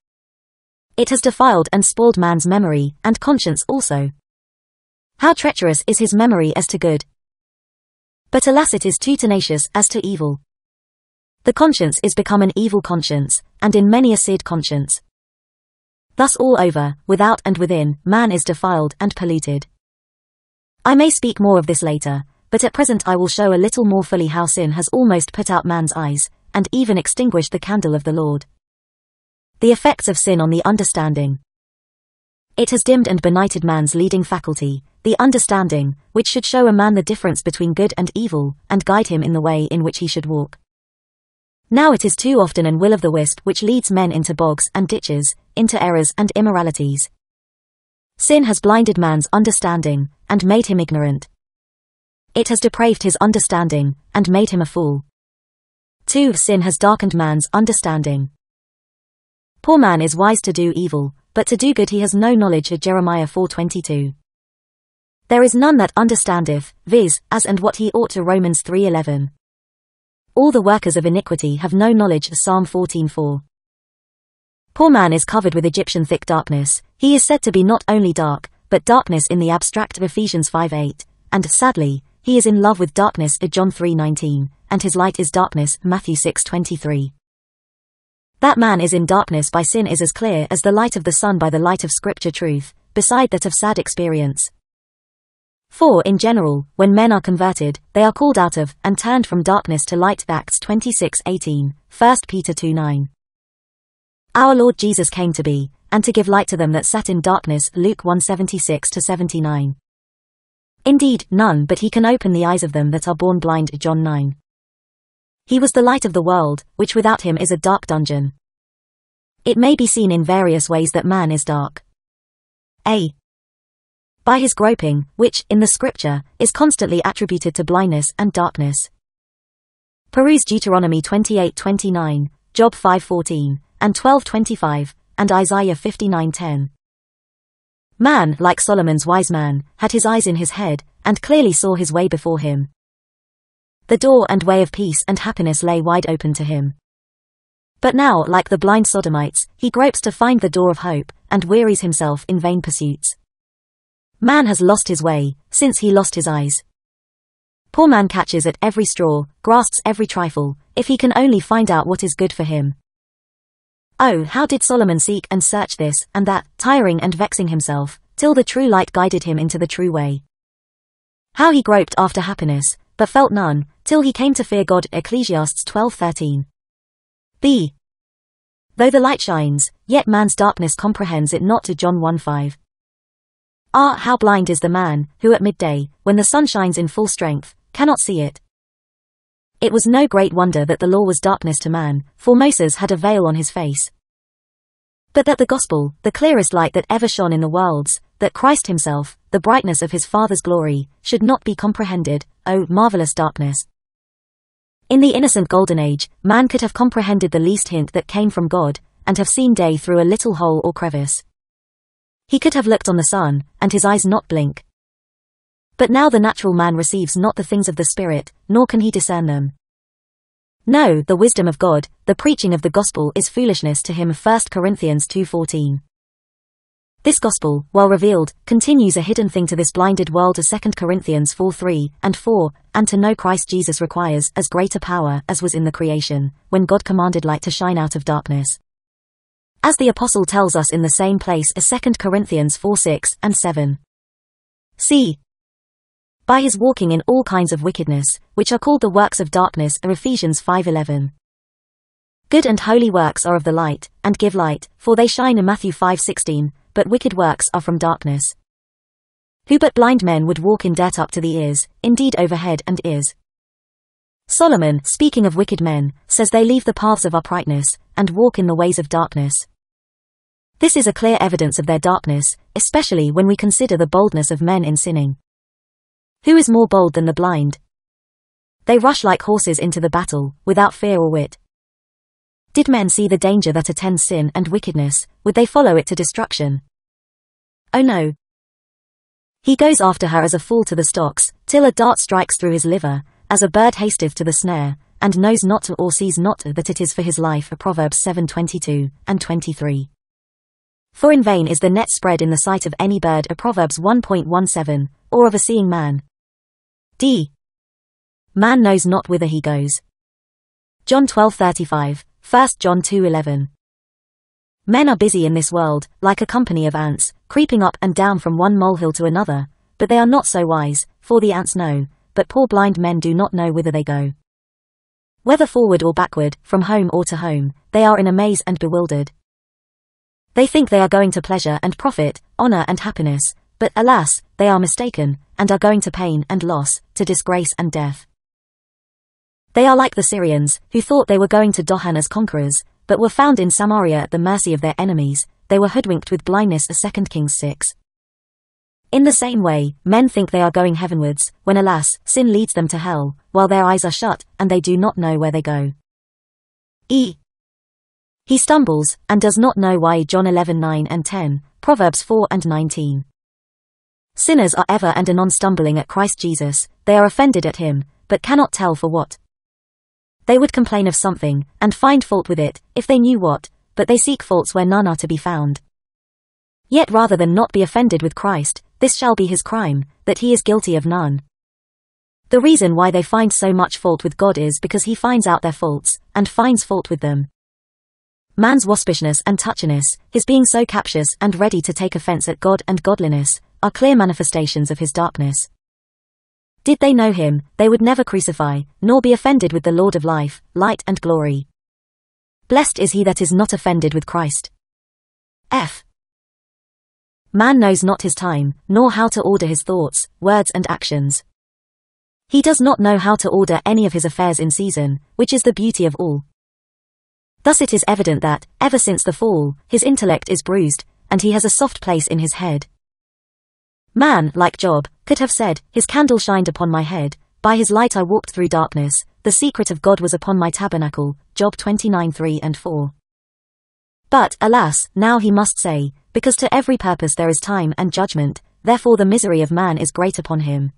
It has defiled and spoiled man's memory and conscience also. How treacherous is his memory as to good! But alas it is too tenacious as to evil. The conscience is become an evil conscience, and in many a seared conscience. Thus all over, without and within, man is defiled and polluted. I may speak more of this later, but at present I will show a little more fully how sin has almost put out man's eyes, and even extinguished the candle of the Lord. The effects of sin on the understanding. It has dimmed and benighted man's leading faculty, the understanding, which should show a man the difference between good and evil, and guide him in the way in which he should walk. Now it is too often an will of the wisp which leads men into bogs and ditches, into errors and immoralities. Sin has blinded man's understanding, and made him ignorant, it has depraved his understanding, and made him a fool. 2. Sin has darkened man's understanding. Poor man is wise to do evil, but to do good he has no knowledge of Jeremiah 4.22. There is none that understandeth, viz, as and what he ought to Romans 3.11. All the workers of iniquity have no knowledge of Psalm 14.4. Poor man is covered with Egyptian thick darkness, he is said to be not only dark, but darkness in the abstract of Ephesians 5.8, and, sadly, he is in love with darkness uh, John 3:19, and his light is darkness Matthew 6:23. That man is in darkness by sin is as clear as the light of the sun by the light of scripture truth, beside that of sad experience. For in general, when men are converted, they are called out of and turned from darkness to light Acts 26:18, 1 Peter 2:9. Our Lord Jesus came to be and to give light to them that sat in darkness Luke 176 to 79. Indeed, none but he can open the eyes of them that are born blind. John 9. He was the light of the world, which without him is a dark dungeon. It may be seen in various ways that man is dark. A. By his groping, which, in the scripture, is constantly attributed to blindness and darkness. Peruse Deuteronomy 28:29, Job 5:14, and 12:25, and Isaiah 59:10. Man, like Solomon's wise man, had his eyes in his head, and clearly saw his way before him. The door and way of peace and happiness lay wide open to him. But now, like the blind Sodomites, he gropes to find the door of hope, and wearies himself in vain pursuits. Man has lost his way, since he lost his eyes. Poor man catches at every straw, grasps every trifle, if he can only find out what is good for him, Oh, how did Solomon seek and search this and that, tiring and vexing himself, till the true light guided him into the true way. How he groped after happiness, but felt none, till he came to fear God. Ecclesiastes 12:13. B. Though the light shines, yet man's darkness comprehends it not to John 1:5. Ah, how blind is the man, who at midday, when the sun shines in full strength, cannot see it. It was no great wonder that the law was darkness to man, for Moses had a veil on his face. But that the gospel, the clearest light that ever shone in the worlds, that Christ himself, the brightness of his Father's glory, should not be comprehended, O oh, marvellous darkness. In the innocent golden age, man could have comprehended the least hint that came from God, and have seen day through a little hole or crevice. He could have looked on the sun, and his eyes not blink, but now the natural man receives not the things of the Spirit, nor can he discern them. No, the wisdom of God, the preaching of the gospel is foolishness to him 1 Corinthians 2.14. This gospel, while revealed, continues a hidden thing to this blinded world as 2 Corinthians 4.3 and 4, and to know Christ Jesus requires as greater power as was in the creation, when God commanded light to shine out of darkness. As the apostle tells us in the same place as 2 Corinthians 4.6 and 7. See, by his walking in all kinds of wickedness, which are called the works of darkness Ephesians 5.11. Good and holy works are of the light, and give light, for they shine in Matthew 5.16, but wicked works are from darkness. Who but blind men would walk in debt up to the ears, indeed overhead and ears? Solomon, speaking of wicked men, says they leave the paths of uprightness, and walk in the ways of darkness. This is a clear evidence of their darkness, especially when we consider the boldness of men in sinning. Who is more bold than the blind? They rush like horses into the battle, without fear or wit. Did men see the danger that attends sin and wickedness, would they follow it to destruction? Oh no. He goes after her as a fool to the stocks, till a dart strikes through his liver, as a bird hasteth to the snare, and knows not or sees not that it is for his life. Proverbs 7:22 and 23. For in vain is the net spread in the sight of any bird. Proverbs 1.17, or of a seeing man. D. Man knows not whither he goes. John 12:35, 1 John 2:11. Men are busy in this world, like a company of ants, creeping up and down from one molehill to another, but they are not so wise, for the ants know, but poor blind men do not know whither they go. Whether forward or backward, from home or to home, they are in a maze and bewildered. They think they are going to pleasure and profit, honor and happiness, but alas, they are mistaken, and are going to pain and loss, to disgrace and death. They are like the Syrians, who thought they were going to Dohan as conquerors, but were found in Samaria at the mercy of their enemies, they were hoodwinked with blindness as 2 Kings 6. In the same way, men think they are going heavenwards, when alas, sin leads them to hell, while their eyes are shut, and they do not know where they go. E. He stumbles, and does not know why John 11 9 and 10, Proverbs 4 and 19. Sinners are ever and anon stumbling at Christ Jesus, they are offended at him, but cannot tell for what. They would complain of something, and find fault with it, if they knew what, but they seek faults where none are to be found. Yet rather than not be offended with Christ, this shall be his crime, that he is guilty of none. The reason why they find so much fault with God is because he finds out their faults, and finds fault with them. Man's waspishness and touchiness, his being so captious and ready to take offense at God and godliness, are clear manifestations of his darkness. Did they know him, they would never crucify, nor be offended with the Lord of life, light and glory. Blessed is he that is not offended with Christ. F. Man knows not his time, nor how to order his thoughts, words and actions. He does not know how to order any of his affairs in season, which is the beauty of all. Thus it is evident that, ever since the fall, his intellect is bruised, and he has a soft place in his head. Man, like Job, could have said, His candle shined upon my head, by his light I walked through darkness, the secret of God was upon my tabernacle, Job 29 3 and 4. But, alas, now he must say, because to every purpose there is time and judgment, therefore the misery of man is great upon him.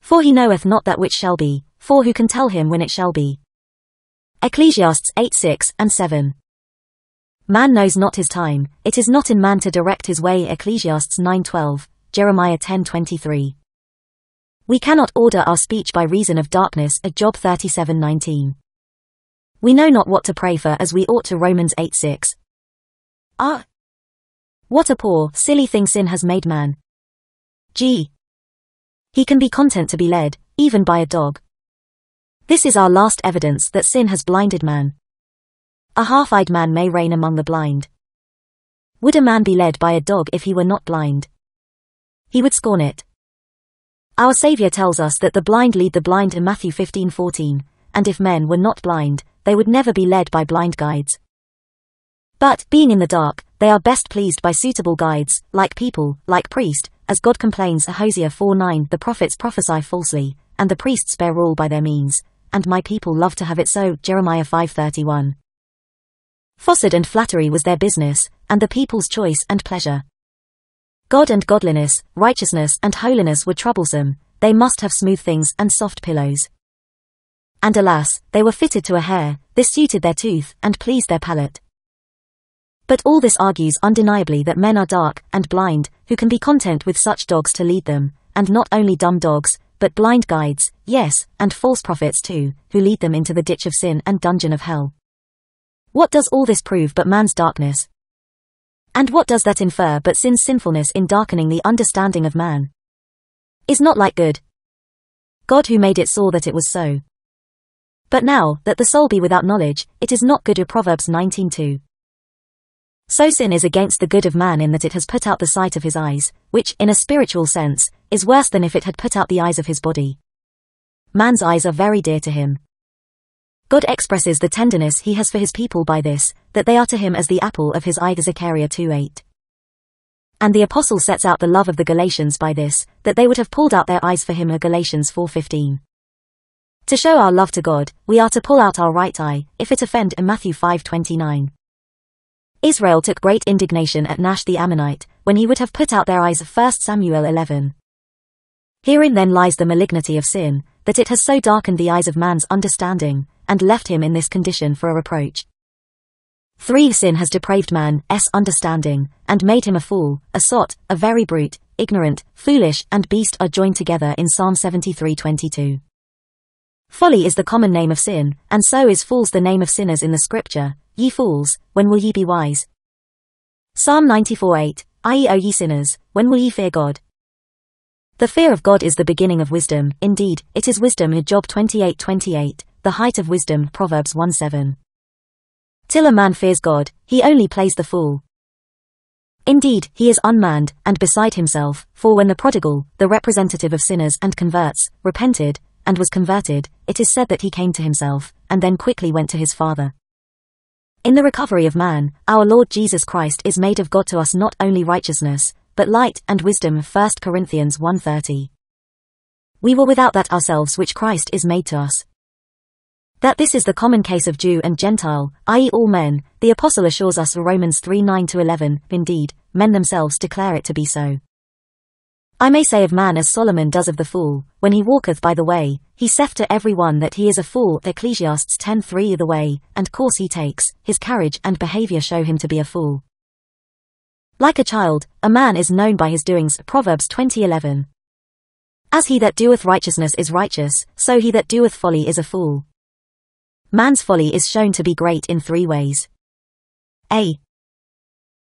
For he knoweth not that which shall be, for who can tell him when it shall be? Ecclesiastes 8 6 and 7. Man knows not his time, it is not in man to direct his way Ecclesiastes 9 12, Jeremiah 10:23. We cannot order our speech by reason of darkness at Job 37:19. We know not what to pray for as we ought to Romans 8:6. Ah! What a poor, silly thing sin has made man. G. He can be content to be led, even by a dog. This is our last evidence that sin has blinded man. A half-eyed man may reign among the blind. Would a man be led by a dog if he were not blind? he would scorn it. Our Saviour tells us that the blind lead the blind in Matthew 15:14, and if men were not blind, they would never be led by blind guides. But, being in the dark, they are best pleased by suitable guides, like people, like priest, as God complains Hosea nine, the prophets prophesy falsely, and the priests bear rule by their means, and my people love to have it so, Jeremiah 5:31. Falsehood and flattery was their business, and the people's choice and pleasure. God and godliness, righteousness and holiness were troublesome, they must have smooth things and soft pillows. And alas, they were fitted to a hair, this suited their tooth and pleased their palate. But all this argues undeniably that men are dark and blind, who can be content with such dogs to lead them, and not only dumb dogs, but blind guides, yes, and false prophets too, who lead them into the ditch of sin and dungeon of hell. What does all this prove but man's darkness, and what does that infer but sin's sinfulness in darkening the understanding of man? Is not like good. God who made it saw that it was so. But now, that the soul be without knowledge, it is not good. Proverbs 19.2 So sin is against the good of man in that it has put out the sight of his eyes, which, in a spiritual sense, is worse than if it had put out the eyes of his body. Man's eyes are very dear to him. God expresses the tenderness he has for his people by this, that they are to him as the apple of his eye Zechariah 2.8. And the apostle sets out the love of the Galatians by this, that they would have pulled out their eyes for him Galatians 4.15. To show our love to God, we are to pull out our right eye, if it offend Matthew 5.29. Israel took great indignation at Nash the Ammonite, when he would have put out their eyes 1 Samuel 11. Herein then lies the malignity of sin, that it has so darkened the eyes of man's understanding, and left him in this condition for a reproach. 3. Sin has depraved man's understanding, and made him a fool, a sot, a very brute, ignorant, foolish, and beast are joined together in Psalm 73:22. Folly is the common name of sin, and so is fools the name of sinners in the scripture, ye fools, when will ye be wise? Psalm 8, i.e. O ye sinners, when will ye fear God? The fear of God is the beginning of wisdom, indeed, it is wisdom in Job 28:28, the height of wisdom Proverbs seven. Till a man fears God, he only plays the fool. Indeed, he is unmanned, and beside himself, for when the prodigal, the representative of sinners and converts, repented, and was converted, it is said that he came to himself, and then quickly went to his father. In the recovery of man, our Lord Jesus Christ is made of God to us not only righteousness, but light and wisdom 1 Corinthians 1.30. We were without that ourselves which Christ is made to us, that this is the common case of Jew and Gentile, i.e. all men, the apostle assures us Romans 3 9-11, indeed, men themselves declare it to be so. I may say of man as Solomon does of the fool, when he walketh by the way, he saith to every one that he is a fool, Ecclesiastes 10.3 the way, and course he takes, his carriage and behaviour show him to be a fool. Like a child, a man is known by his doings, Proverbs 20.11. As he that doeth righteousness is righteous, so he that doeth folly is a fool. Man's folly is shown to be great in three ways. A.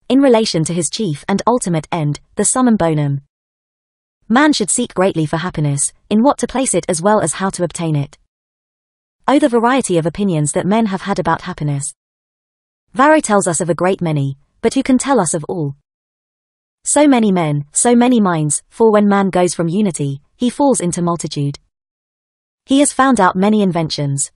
In relation to his chief and ultimate end, the summum bonum. Man should seek greatly for happiness, in what to place it as well as how to obtain it. Oh the variety of opinions that men have had about happiness. Varro tells us of a great many, but who can tell us of all? So many men, so many minds, for when man goes from unity, he falls into multitude. He has found out many inventions,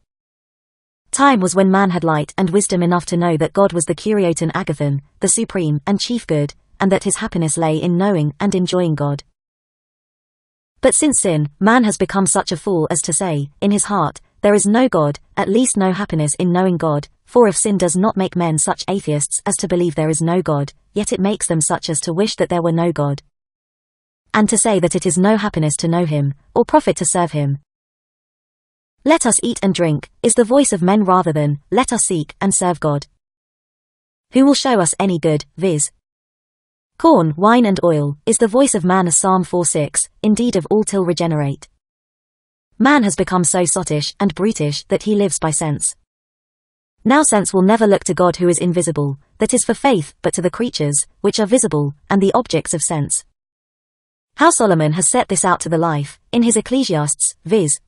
Time was when man had light and wisdom enough to know that God was the Curiotan Agathon, the supreme and chief good, and that his happiness lay in knowing and enjoying God. But since sin, man has become such a fool as to say, in his heart, there is no God, at least no happiness in knowing God, for if sin does not make men such atheists as to believe there is no God, yet it makes them such as to wish that there were no God. And to say that it is no happiness to know him, or profit to serve him, let us eat and drink, is the voice of men rather than, let us seek and serve God. Who will show us any good, viz. Corn, wine and oil, is the voice of man as Psalm 4-6, indeed of all till regenerate. Man has become so sottish and brutish that he lives by sense. Now sense will never look to God who is invisible, that is for faith, but to the creatures, which are visible, and the objects of sense. How Solomon has set this out to the life, in his Ecclesiastes, viz.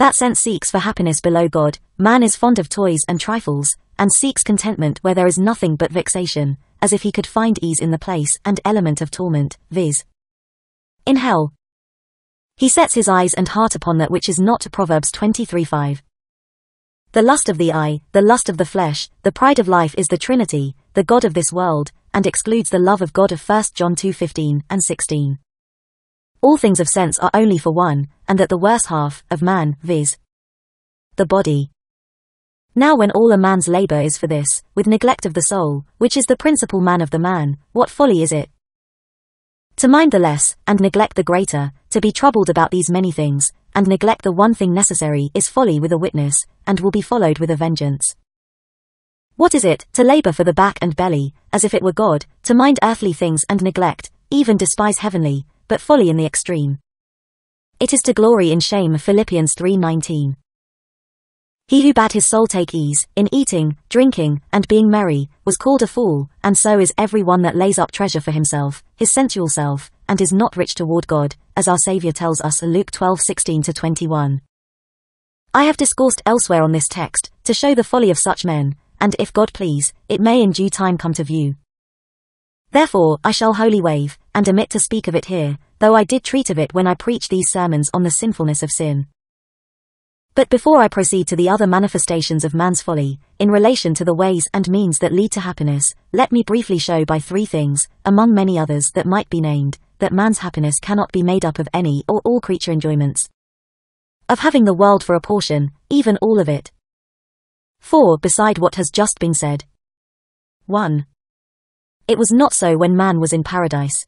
That sense seeks for happiness below God. Man is fond of toys and trifles, and seeks contentment where there is nothing but vexation, as if he could find ease in the place and element of torment, viz. In hell. He sets his eyes and heart upon that which is not. Proverbs 23 5. The lust of the eye, the lust of the flesh, the pride of life is the Trinity, the God of this world, and excludes the love of God of 1 John 2 15 and 16 all things of sense are only for one, and that the worse half of man, viz. the body. Now when all a man's labour is for this, with neglect of the soul, which is the principal man of the man, what folly is it? To mind the less, and neglect the greater, to be troubled about these many things, and neglect the one thing necessary is folly with a witness, and will be followed with a vengeance. What is it, to labour for the back and belly, as if it were God, to mind earthly things and neglect, even despise heavenly, but folly in the extreme. It is to glory in shame Philippians 3.19. He who bade his soul take ease, in eating, drinking, and being merry, was called a fool, and so is every one that lays up treasure for himself, his sensual self, and is not rich toward God, as our Saviour tells us Luke 12:16-21. I have discoursed elsewhere on this text, to show the folly of such men, and if God please, it may in due time come to view. Therefore, I shall wholly waive, and omit to speak of it here, though I did treat of it when I preached these sermons on the sinfulness of sin. But before I proceed to the other manifestations of man's folly, in relation to the ways and means that lead to happiness, let me briefly show by three things, among many others that might be named, that man's happiness cannot be made up of any or all creature enjoyments. Of having the world for a portion, even all of it. 4. Beside what has just been said. 1. It was not so when man was in paradise.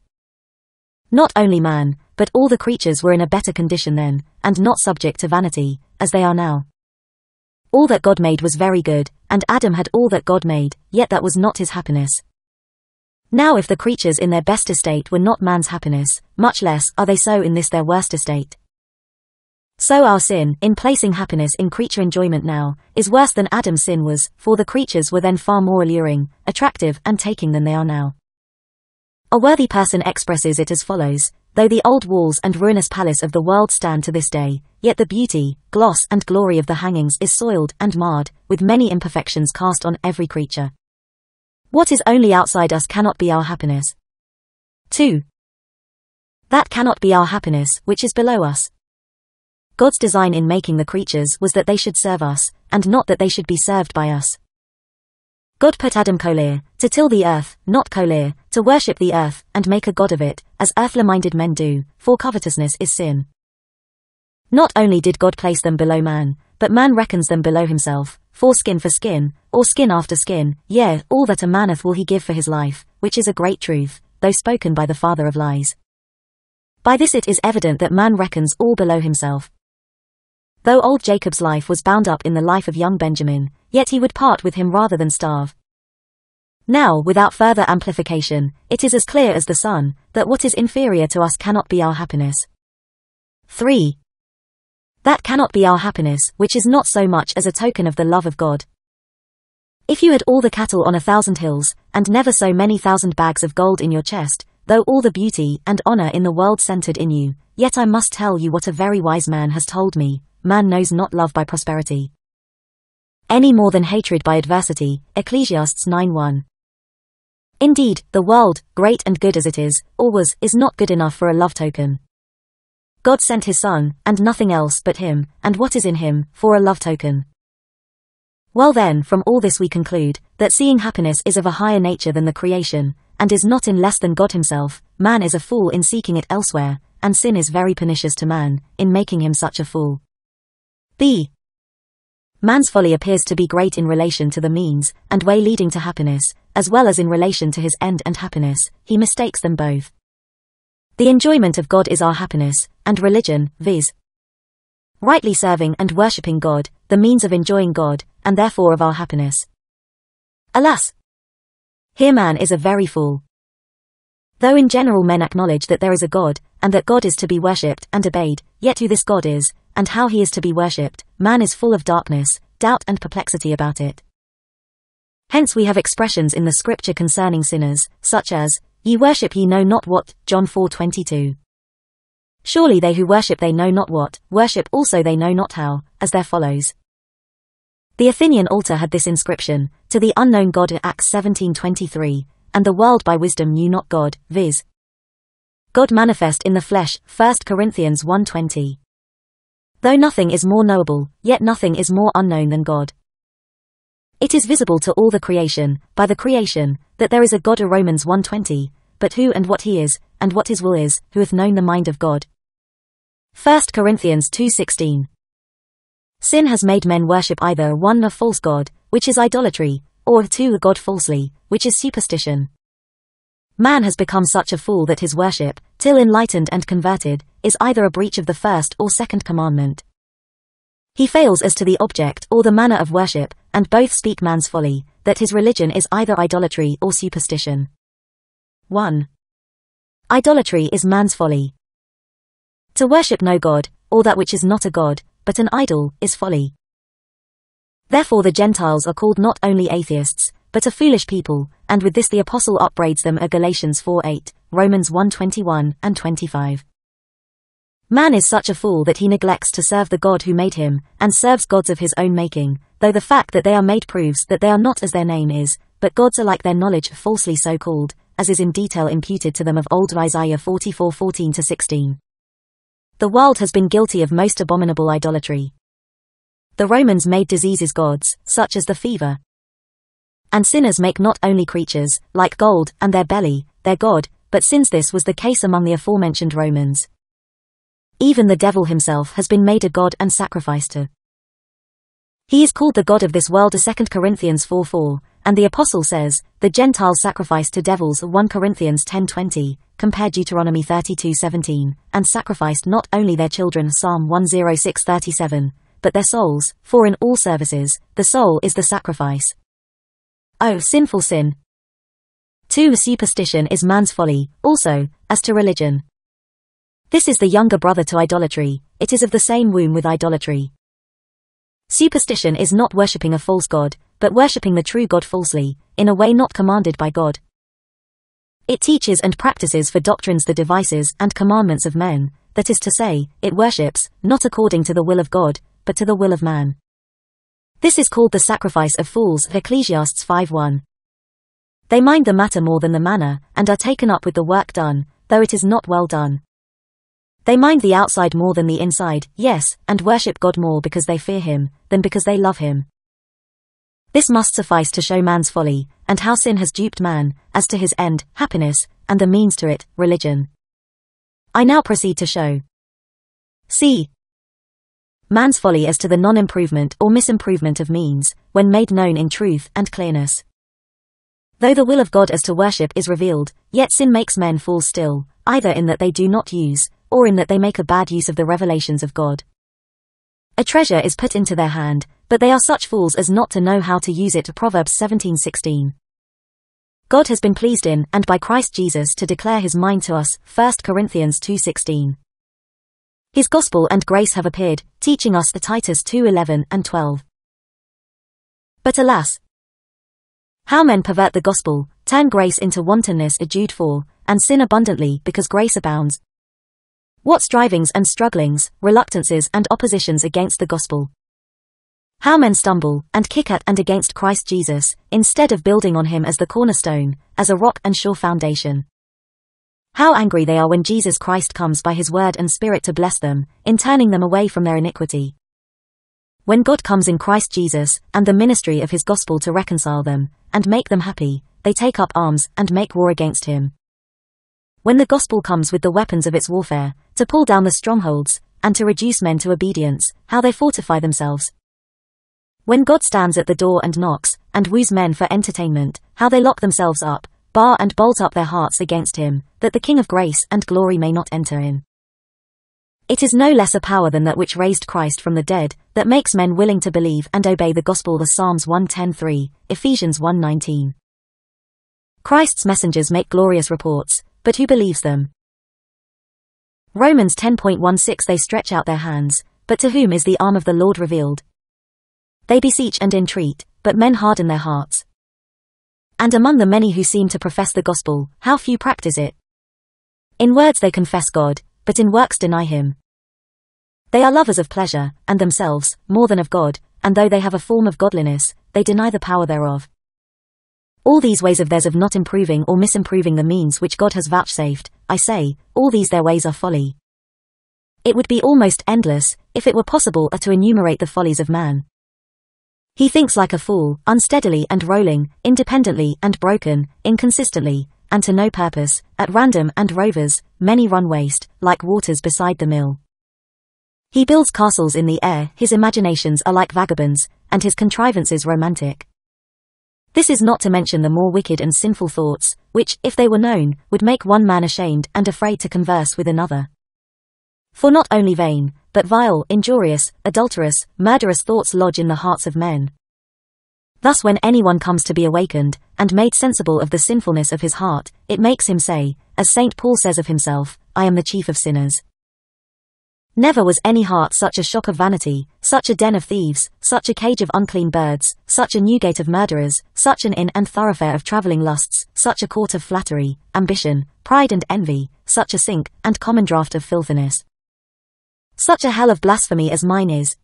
Not only man, but all the creatures were in a better condition then, and not subject to vanity, as they are now. All that God made was very good, and Adam had all that God made, yet that was not his happiness. Now if the creatures in their best estate were not man's happiness, much less are they so in this their worst estate. So our sin, in placing happiness in creature enjoyment now, is worse than Adam's sin was, for the creatures were then far more alluring, attractive and taking than they are now. A worthy person expresses it as follows, though the old walls and ruinous palace of the world stand to this day, yet the beauty, gloss and glory of the hangings is soiled and marred, with many imperfections cast on every creature. What is only outside us cannot be our happiness. 2. That cannot be our happiness which is below us, God's design in making the creatures was that they should serve us, and not that they should be served by us. God put Adam Colir, to till the earth, not Colir, to worship the earth, and make a god of it, as earthly-minded men do, for covetousness is sin. Not only did God place them below man, but man reckons them below himself, for skin for skin, or skin after skin, yea, all that a maneth will he give for his life, which is a great truth, though spoken by the father of lies. By this it is evident that man reckons all below himself, Though old Jacob's life was bound up in the life of young Benjamin, yet he would part with him rather than starve. Now, without further amplification, it is as clear as the sun that what is inferior to us cannot be our happiness. 3. That cannot be our happiness, which is not so much as a token of the love of God. If you had all the cattle on a thousand hills, and never so many thousand bags of gold in your chest, though all the beauty and honor in the world centered in you, yet I must tell you what a very wise man has told me, man knows not love by prosperity. Any more than hatred by adversity, Ecclesiastes 9.1. Indeed, the world, great and good as it is, always, is not good enough for a love token. God sent his son, and nothing else but him, and what is in him, for a love token. Well then, from all this we conclude, that seeing happiness is of a higher nature than the creation, and is not in less than God himself, man is a fool in seeking it elsewhere, and sin is very pernicious to man, in making him such a fool. B. Man's folly appears to be great in relation to the means and way leading to happiness, as well as in relation to his end and happiness, he mistakes them both. The enjoyment of God is our happiness, and religion, viz. Rightly serving and worshipping God, the means of enjoying God, and therefore of our happiness. Alas, here man is a very fool. Though in general men acknowledge that there is a God, and that God is to be worshipped and obeyed, yet who this God is, and how he is to be worshipped, man is full of darkness, doubt and perplexity about it. Hence we have expressions in the scripture concerning sinners, such as, Ye worship ye know not what, John 4.22. Surely they who worship they know not what, worship also they know not how, as there follows, the Athenian altar had this inscription, to the unknown God Acts 17.23, and the world by wisdom knew not God, viz. God manifest in the flesh, 1 Corinthians 1.20. Though nothing is more knowable, yet nothing is more unknown than God. It is visible to all the creation, by the creation, that there is a God Romans 1.20, but who and what he is, and what his will is, who hath known the mind of God. 1 Corinthians 2.16 Sin has made men worship either one a false god, which is idolatry, or two a god falsely, which is superstition. Man has become such a fool that his worship, till enlightened and converted, is either a breach of the first or second commandment. He fails as to the object or the manner of worship, and both speak man's folly, that his religion is either idolatry or superstition. 1. Idolatry is man's folly. To worship no god, or that which is not a god, but an idol is folly. Therefore the Gentiles are called not only atheists, but a foolish people, and with this the apostle upbraids them at Galatians 4:8, Romans 1:21 and 25. Man is such a fool that he neglects to serve the God who made him, and serves gods of his own making, though the fact that they are made proves that they are not as their name is, but gods are like their knowledge falsely so called, as is in detail imputed to them of old Isaiah 44:14 to 16. The world has been guilty of most abominable idolatry. The Romans made diseases gods, such as the fever. And sinners make not only creatures, like gold, and their belly, their god, but since this was the case among the aforementioned Romans, even the devil himself has been made a god and sacrificed to. He is called the god of this world, 2 Corinthians 4 4, and the apostle says, the Gentiles sacrifice to devils, 1 Corinthians 10 20, Compared Deuteronomy 32:17, and sacrificed not only their children Psalm 106:37, but their souls, for in all services, the soul is the sacrifice. oh, sinful sin! 2. Superstition is man's folly, also, as to religion. This is the younger brother to idolatry, it is of the same womb with idolatry. Superstition is not worshipping a false god, but worshipping the true God falsely, in a way not commanded by God. It teaches and practices for doctrines the devices and commandments of men, that is to say, it worships, not according to the will of God, but to the will of man. This is called the sacrifice of fools, Ecclesiastes 5.1. They mind the matter more than the manner, and are taken up with the work done, though it is not well done. They mind the outside more than the inside, yes, and worship God more because they fear him, than because they love him. This must suffice to show man's folly, and how sin has duped man, as to his end, happiness, and the means to it, religion. I now proceed to show. C. Man's folly as to the non-improvement or misimprovement of means, when made known in truth and clearness. Though the will of God as to worship is revealed, yet sin makes men fall still, either in that they do not use, or in that they make a bad use of the revelations of God. A treasure is put into their hand, but they are such fools as not to know how to use it. Proverbs 17:16. God has been pleased in and by Christ Jesus to declare his mind to us, 1 Corinthians 2:16. His gospel and grace have appeared, teaching us the Titus 2:11 and 12. But alas, how men pervert the gospel, turn grace into wantonness, Jude 4, and sin abundantly because grace abounds. What strivings and strugglings, reluctances and oppositions against the gospel. How men stumble, and kick at and against Christ Jesus, instead of building on him as the cornerstone, as a rock and sure foundation. How angry they are when Jesus Christ comes by his word and spirit to bless them, in turning them away from their iniquity. When God comes in Christ Jesus, and the ministry of his gospel to reconcile them, and make them happy, they take up arms and make war against him. When the gospel comes with the weapons of its warfare, to pull down the strongholds, and to reduce men to obedience, how they fortify themselves, when God stands at the door and knocks, and woos men for entertainment, how they lock themselves up, bar and bolt up their hearts against him, that the King of grace and glory may not enter in. It is no less a power than that which raised Christ from the dead, that makes men willing to believe and obey the gospel the Psalms 110.3, Ephesians 1.19. Christ's messengers make glorious reports, but who believes them? Romans 10.16 They stretch out their hands, but to whom is the arm of the Lord revealed, they beseech and entreat, but men harden their hearts. And among the many who seem to profess the gospel, how few practice it. In words they confess God, but in works deny him. They are lovers of pleasure, and themselves, more than of God, and though they have a form of godliness, they deny the power thereof. All these ways of theirs of not improving or misimproving the means which God has vouchsafed, I say, all these their ways are folly. It would be almost endless, if it were possible, uh, to enumerate the follies of man. He thinks like a fool, unsteadily and rolling, independently and broken, inconsistently, and to no purpose, at random and rovers, many run waste, like waters beside the mill. He builds castles in the air, his imaginations are like vagabonds, and his contrivances romantic. This is not to mention the more wicked and sinful thoughts, which, if they were known, would make one man ashamed and afraid to converse with another. For not only vain, but vile, injurious, adulterous, murderous thoughts lodge in the hearts of men. Thus when anyone comes to be awakened, and made sensible of the sinfulness of his heart, it makes him say, as St. Paul says of himself, I am the chief of sinners. Never was any heart such a shock of vanity, such a den of thieves, such a cage of unclean birds, such a new gate of murderers, such an inn and thoroughfare of travelling lusts, such a court of flattery, ambition, pride and envy, such a sink and common draught of filthiness. Such a hell of blasphemy as mine is.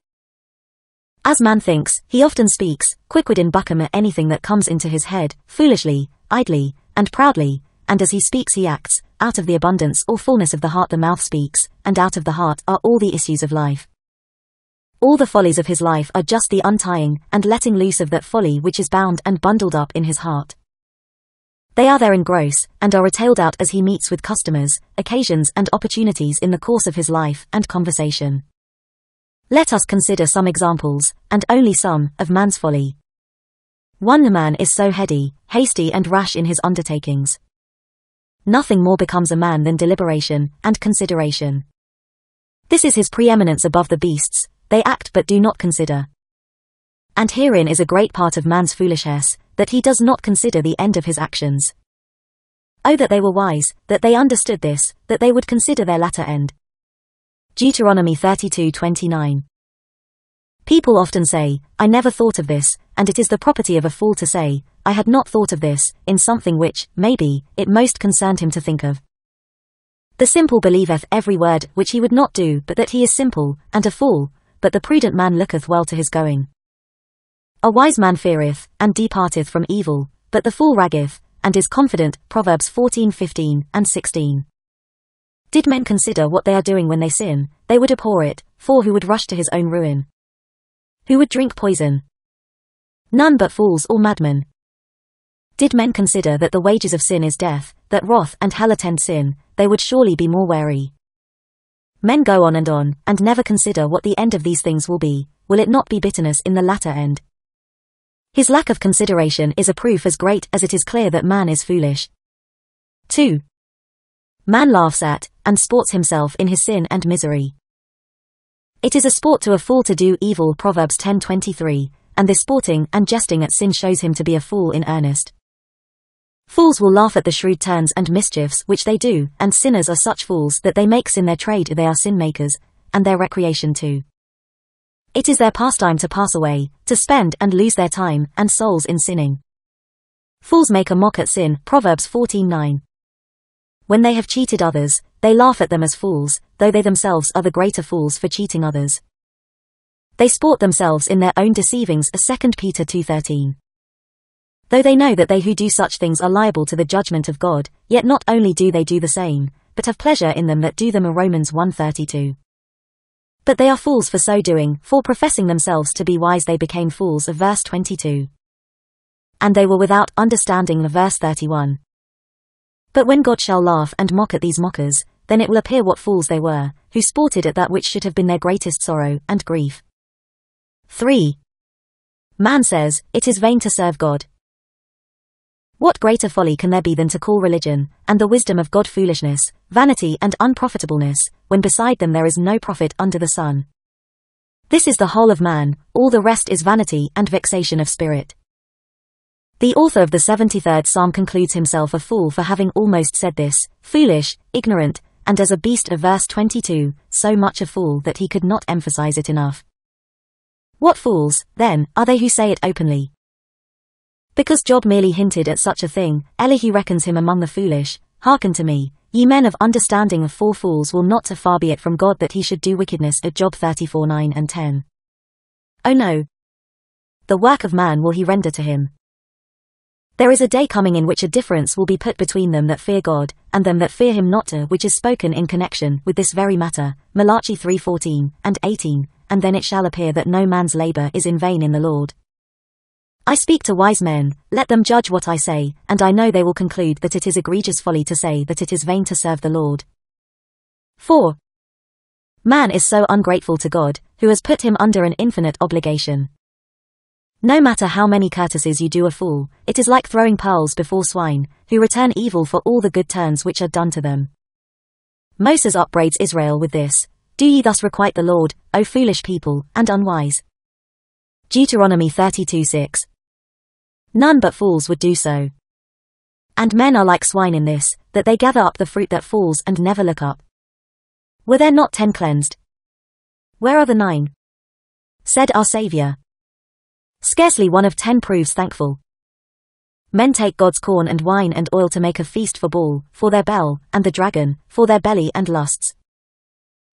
As man thinks, he often speaks, quickwit in buckham at anything that comes into his head, foolishly, idly, and proudly, and as he speaks he acts, out of the abundance or fullness of the heart the mouth speaks, and out of the heart are all the issues of life. All the follies of his life are just the untying and letting loose of that folly which is bound and bundled up in his heart. They are there in gross, and are retailed out as he meets with customers, occasions and opportunities in the course of his life and conversation. Let us consider some examples, and only some, of man's folly. One man is so heady, hasty and rash in his undertakings. Nothing more becomes a man than deliberation and consideration. This is his preeminence above the beasts, they act but do not consider. And herein is a great part of man's foolishness, that he does not consider the end of his actions. Oh that they were wise, that they understood this, that they would consider their latter end. Deuteronomy 32:29. People often say, I never thought of this, and it is the property of a fool to say, I had not thought of this, in something which, maybe, it most concerned him to think of. The simple believeth every word which he would not do but that he is simple, and a fool, but the prudent man looketh well to his going. A wise man feareth, and departeth from evil, but the fool raggeth, and is confident, Proverbs 14 15 and 16. Did men consider what they are doing when they sin, they would abhor it, for who would rush to his own ruin? Who would drink poison? None but fools or madmen. Did men consider that the wages of sin is death, that wrath and hell attend sin, they would surely be more wary. Men go on and on, and never consider what the end of these things will be, will it not be bitterness in the latter end, his lack of consideration is a proof as great as it is clear that man is foolish. 2. Man laughs at, and sports himself in his sin and misery. It is a sport to a fool to do evil Proverbs 10.23, and this sporting and jesting at sin shows him to be a fool in earnest. Fools will laugh at the shrewd turns and mischiefs which they do, and sinners are such fools that they make sin their trade they are sin makers, and their recreation too. It is their pastime to pass away, to spend and lose their time and souls in sinning. Fools make a mock at sin, Proverbs 14:9. When they have cheated others, they laugh at them as fools, though they themselves are the greater fools for cheating others. They sport themselves in their own deceivings, 2 Peter 2:13. Though they know that they who do such things are liable to the judgment of God, yet not only do they do the same, but have pleasure in them that do them, Romans one thirty two. But they are fools for so doing, for professing themselves to be wise they became fools of verse 22. And they were without understanding of verse 31. But when God shall laugh and mock at these mockers, then it will appear what fools they were, who sported at that which should have been their greatest sorrow and grief. 3. Man says, It is vain to serve God, what greater folly can there be than to call religion, and the wisdom of God foolishness, vanity and unprofitableness, when beside them there is no profit under the sun? This is the whole of man, all the rest is vanity and vexation of spirit. The author of the 73rd Psalm concludes himself a fool for having almost said this, foolish, ignorant, and as a beast of verse 22, so much a fool that he could not emphasize it enough. What fools, then, are they who say it openly? Because Job merely hinted at such a thing, Elihu reckons him among the foolish. Hearken to me, ye men of understanding of four fools will not to far be it from God that he should do wickedness at Job 34 9 and 10. Oh no. The work of man will he render to him. There is a day coming in which a difference will be put between them that fear God, and them that fear him not, uh, which is spoken in connection with this very matter, Malachi 3:14 and 18, and then it shall appear that no man's labor is in vain in the Lord. I speak to wise men, let them judge what I say, and I know they will conclude that it is egregious folly to say that it is vain to serve the Lord. 4. Man is so ungrateful to God, who has put him under an infinite obligation. No matter how many courtesies you do a fool, it is like throwing pearls before swine, who return evil for all the good turns which are done to them. Moses upbraids Israel with this, Do ye thus requite the Lord, O foolish people, and unwise. Deuteronomy 32 6 none but fools would do so. And men are like swine in this, that they gather up the fruit that falls and never look up. Were there not ten cleansed? Where are the nine? Said our Saviour. Scarcely one of ten proves thankful. Men take God's corn and wine and oil to make a feast for Baal, for their bell and the dragon, for their belly and lusts.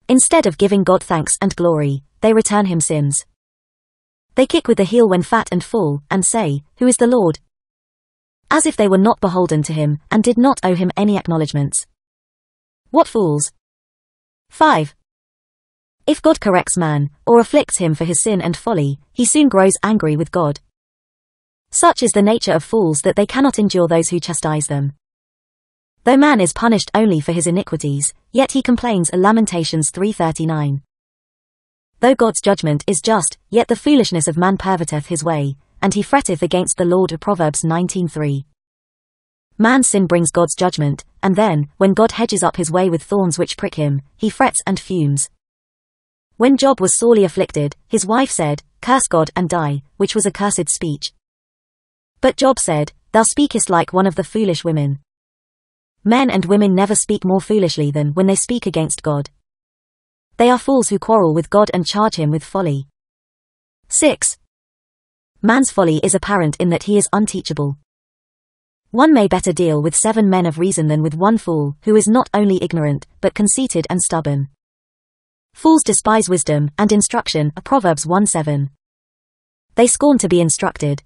Instead of giving God thanks and glory, they return him sins. They kick with the heel when fat and full, and say, Who is the Lord? As if they were not beholden to him, and did not owe him any acknowledgments. What fools! 5. If God corrects man, or afflicts him for his sin and folly, he soon grows angry with God. Such is the nature of fools that they cannot endure those who chastise them. Though man is punished only for his iniquities, yet he complains at Lamentations 339. Though God's judgment is just, yet the foolishness of man perverteth his way, and he fretteth against the Lord. Proverbs 19.3 Man's sin brings God's judgment, and then, when God hedges up his way with thorns which prick him, he frets and fumes. When Job was sorely afflicted, his wife said, Curse God and die, which was a cursed speech. But Job said, Thou speakest like one of the foolish women. Men and women never speak more foolishly than when they speak against God. They are fools who quarrel with God and charge him with folly. 6. Man's folly is apparent in that he is unteachable. One may better deal with seven men of reason than with one fool, who is not only ignorant, but conceited and stubborn. Fools despise wisdom and instruction, Proverbs 1 7. They scorn to be instructed.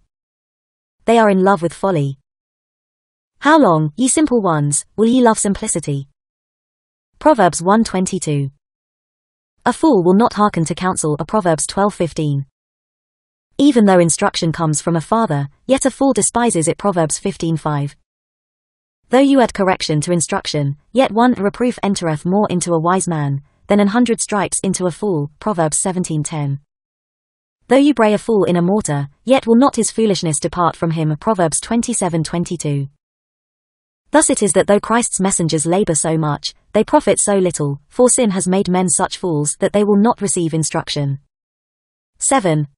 They are in love with folly. How long, ye simple ones, will ye love simplicity? Proverbs 122. A fool will not hearken to counsel Proverbs 12:15. Even though instruction comes from a father, yet a fool despises it Proverbs 15:5. Though you add correction to instruction, yet one reproof entereth more into a wise man than an hundred stripes into a fool Proverbs 17:10. Though you bray a fool in a mortar, yet will not his foolishness depart from him Proverbs 27:22. Thus it is that though Christ's messengers labor so much, they profit so little, for sin has made men such fools that they will not receive instruction. 7.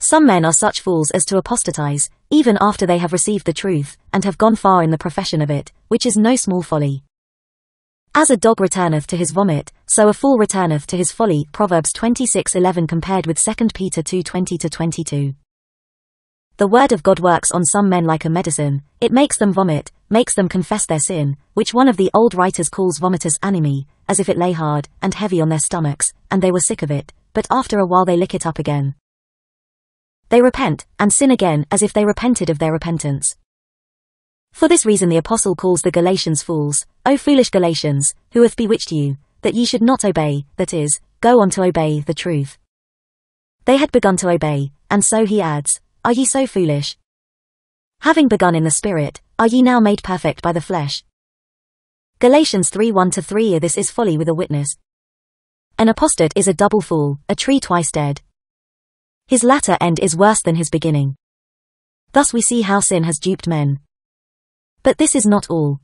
Some men are such fools as to apostatize, even after they have received the truth, and have gone far in the profession of it, which is no small folly. As a dog returneth to his vomit, so a fool returneth to his folly. Proverbs 26:11 compared with 2 Peter 2:20 20 22. The word of God works on some men like a medicine, it makes them vomit, makes them confess their sin, which one of the old writers calls vomitus animi, as if it lay hard and heavy on their stomachs, and they were sick of it, but after a while they lick it up again. They repent, and sin again as if they repented of their repentance. For this reason the apostle calls the Galatians fools, O foolish Galatians, who hath bewitched you, that ye should not obey, that is, go on to obey the truth. They had begun to obey, and so he adds, are ye so foolish? Having begun in the Spirit, are ye now made perfect by the flesh? Galatians 3 1 3 This is folly with a witness. An apostate is a double fool, a tree twice dead. His latter end is worse than his beginning. Thus we see how sin has duped men. But this is not all.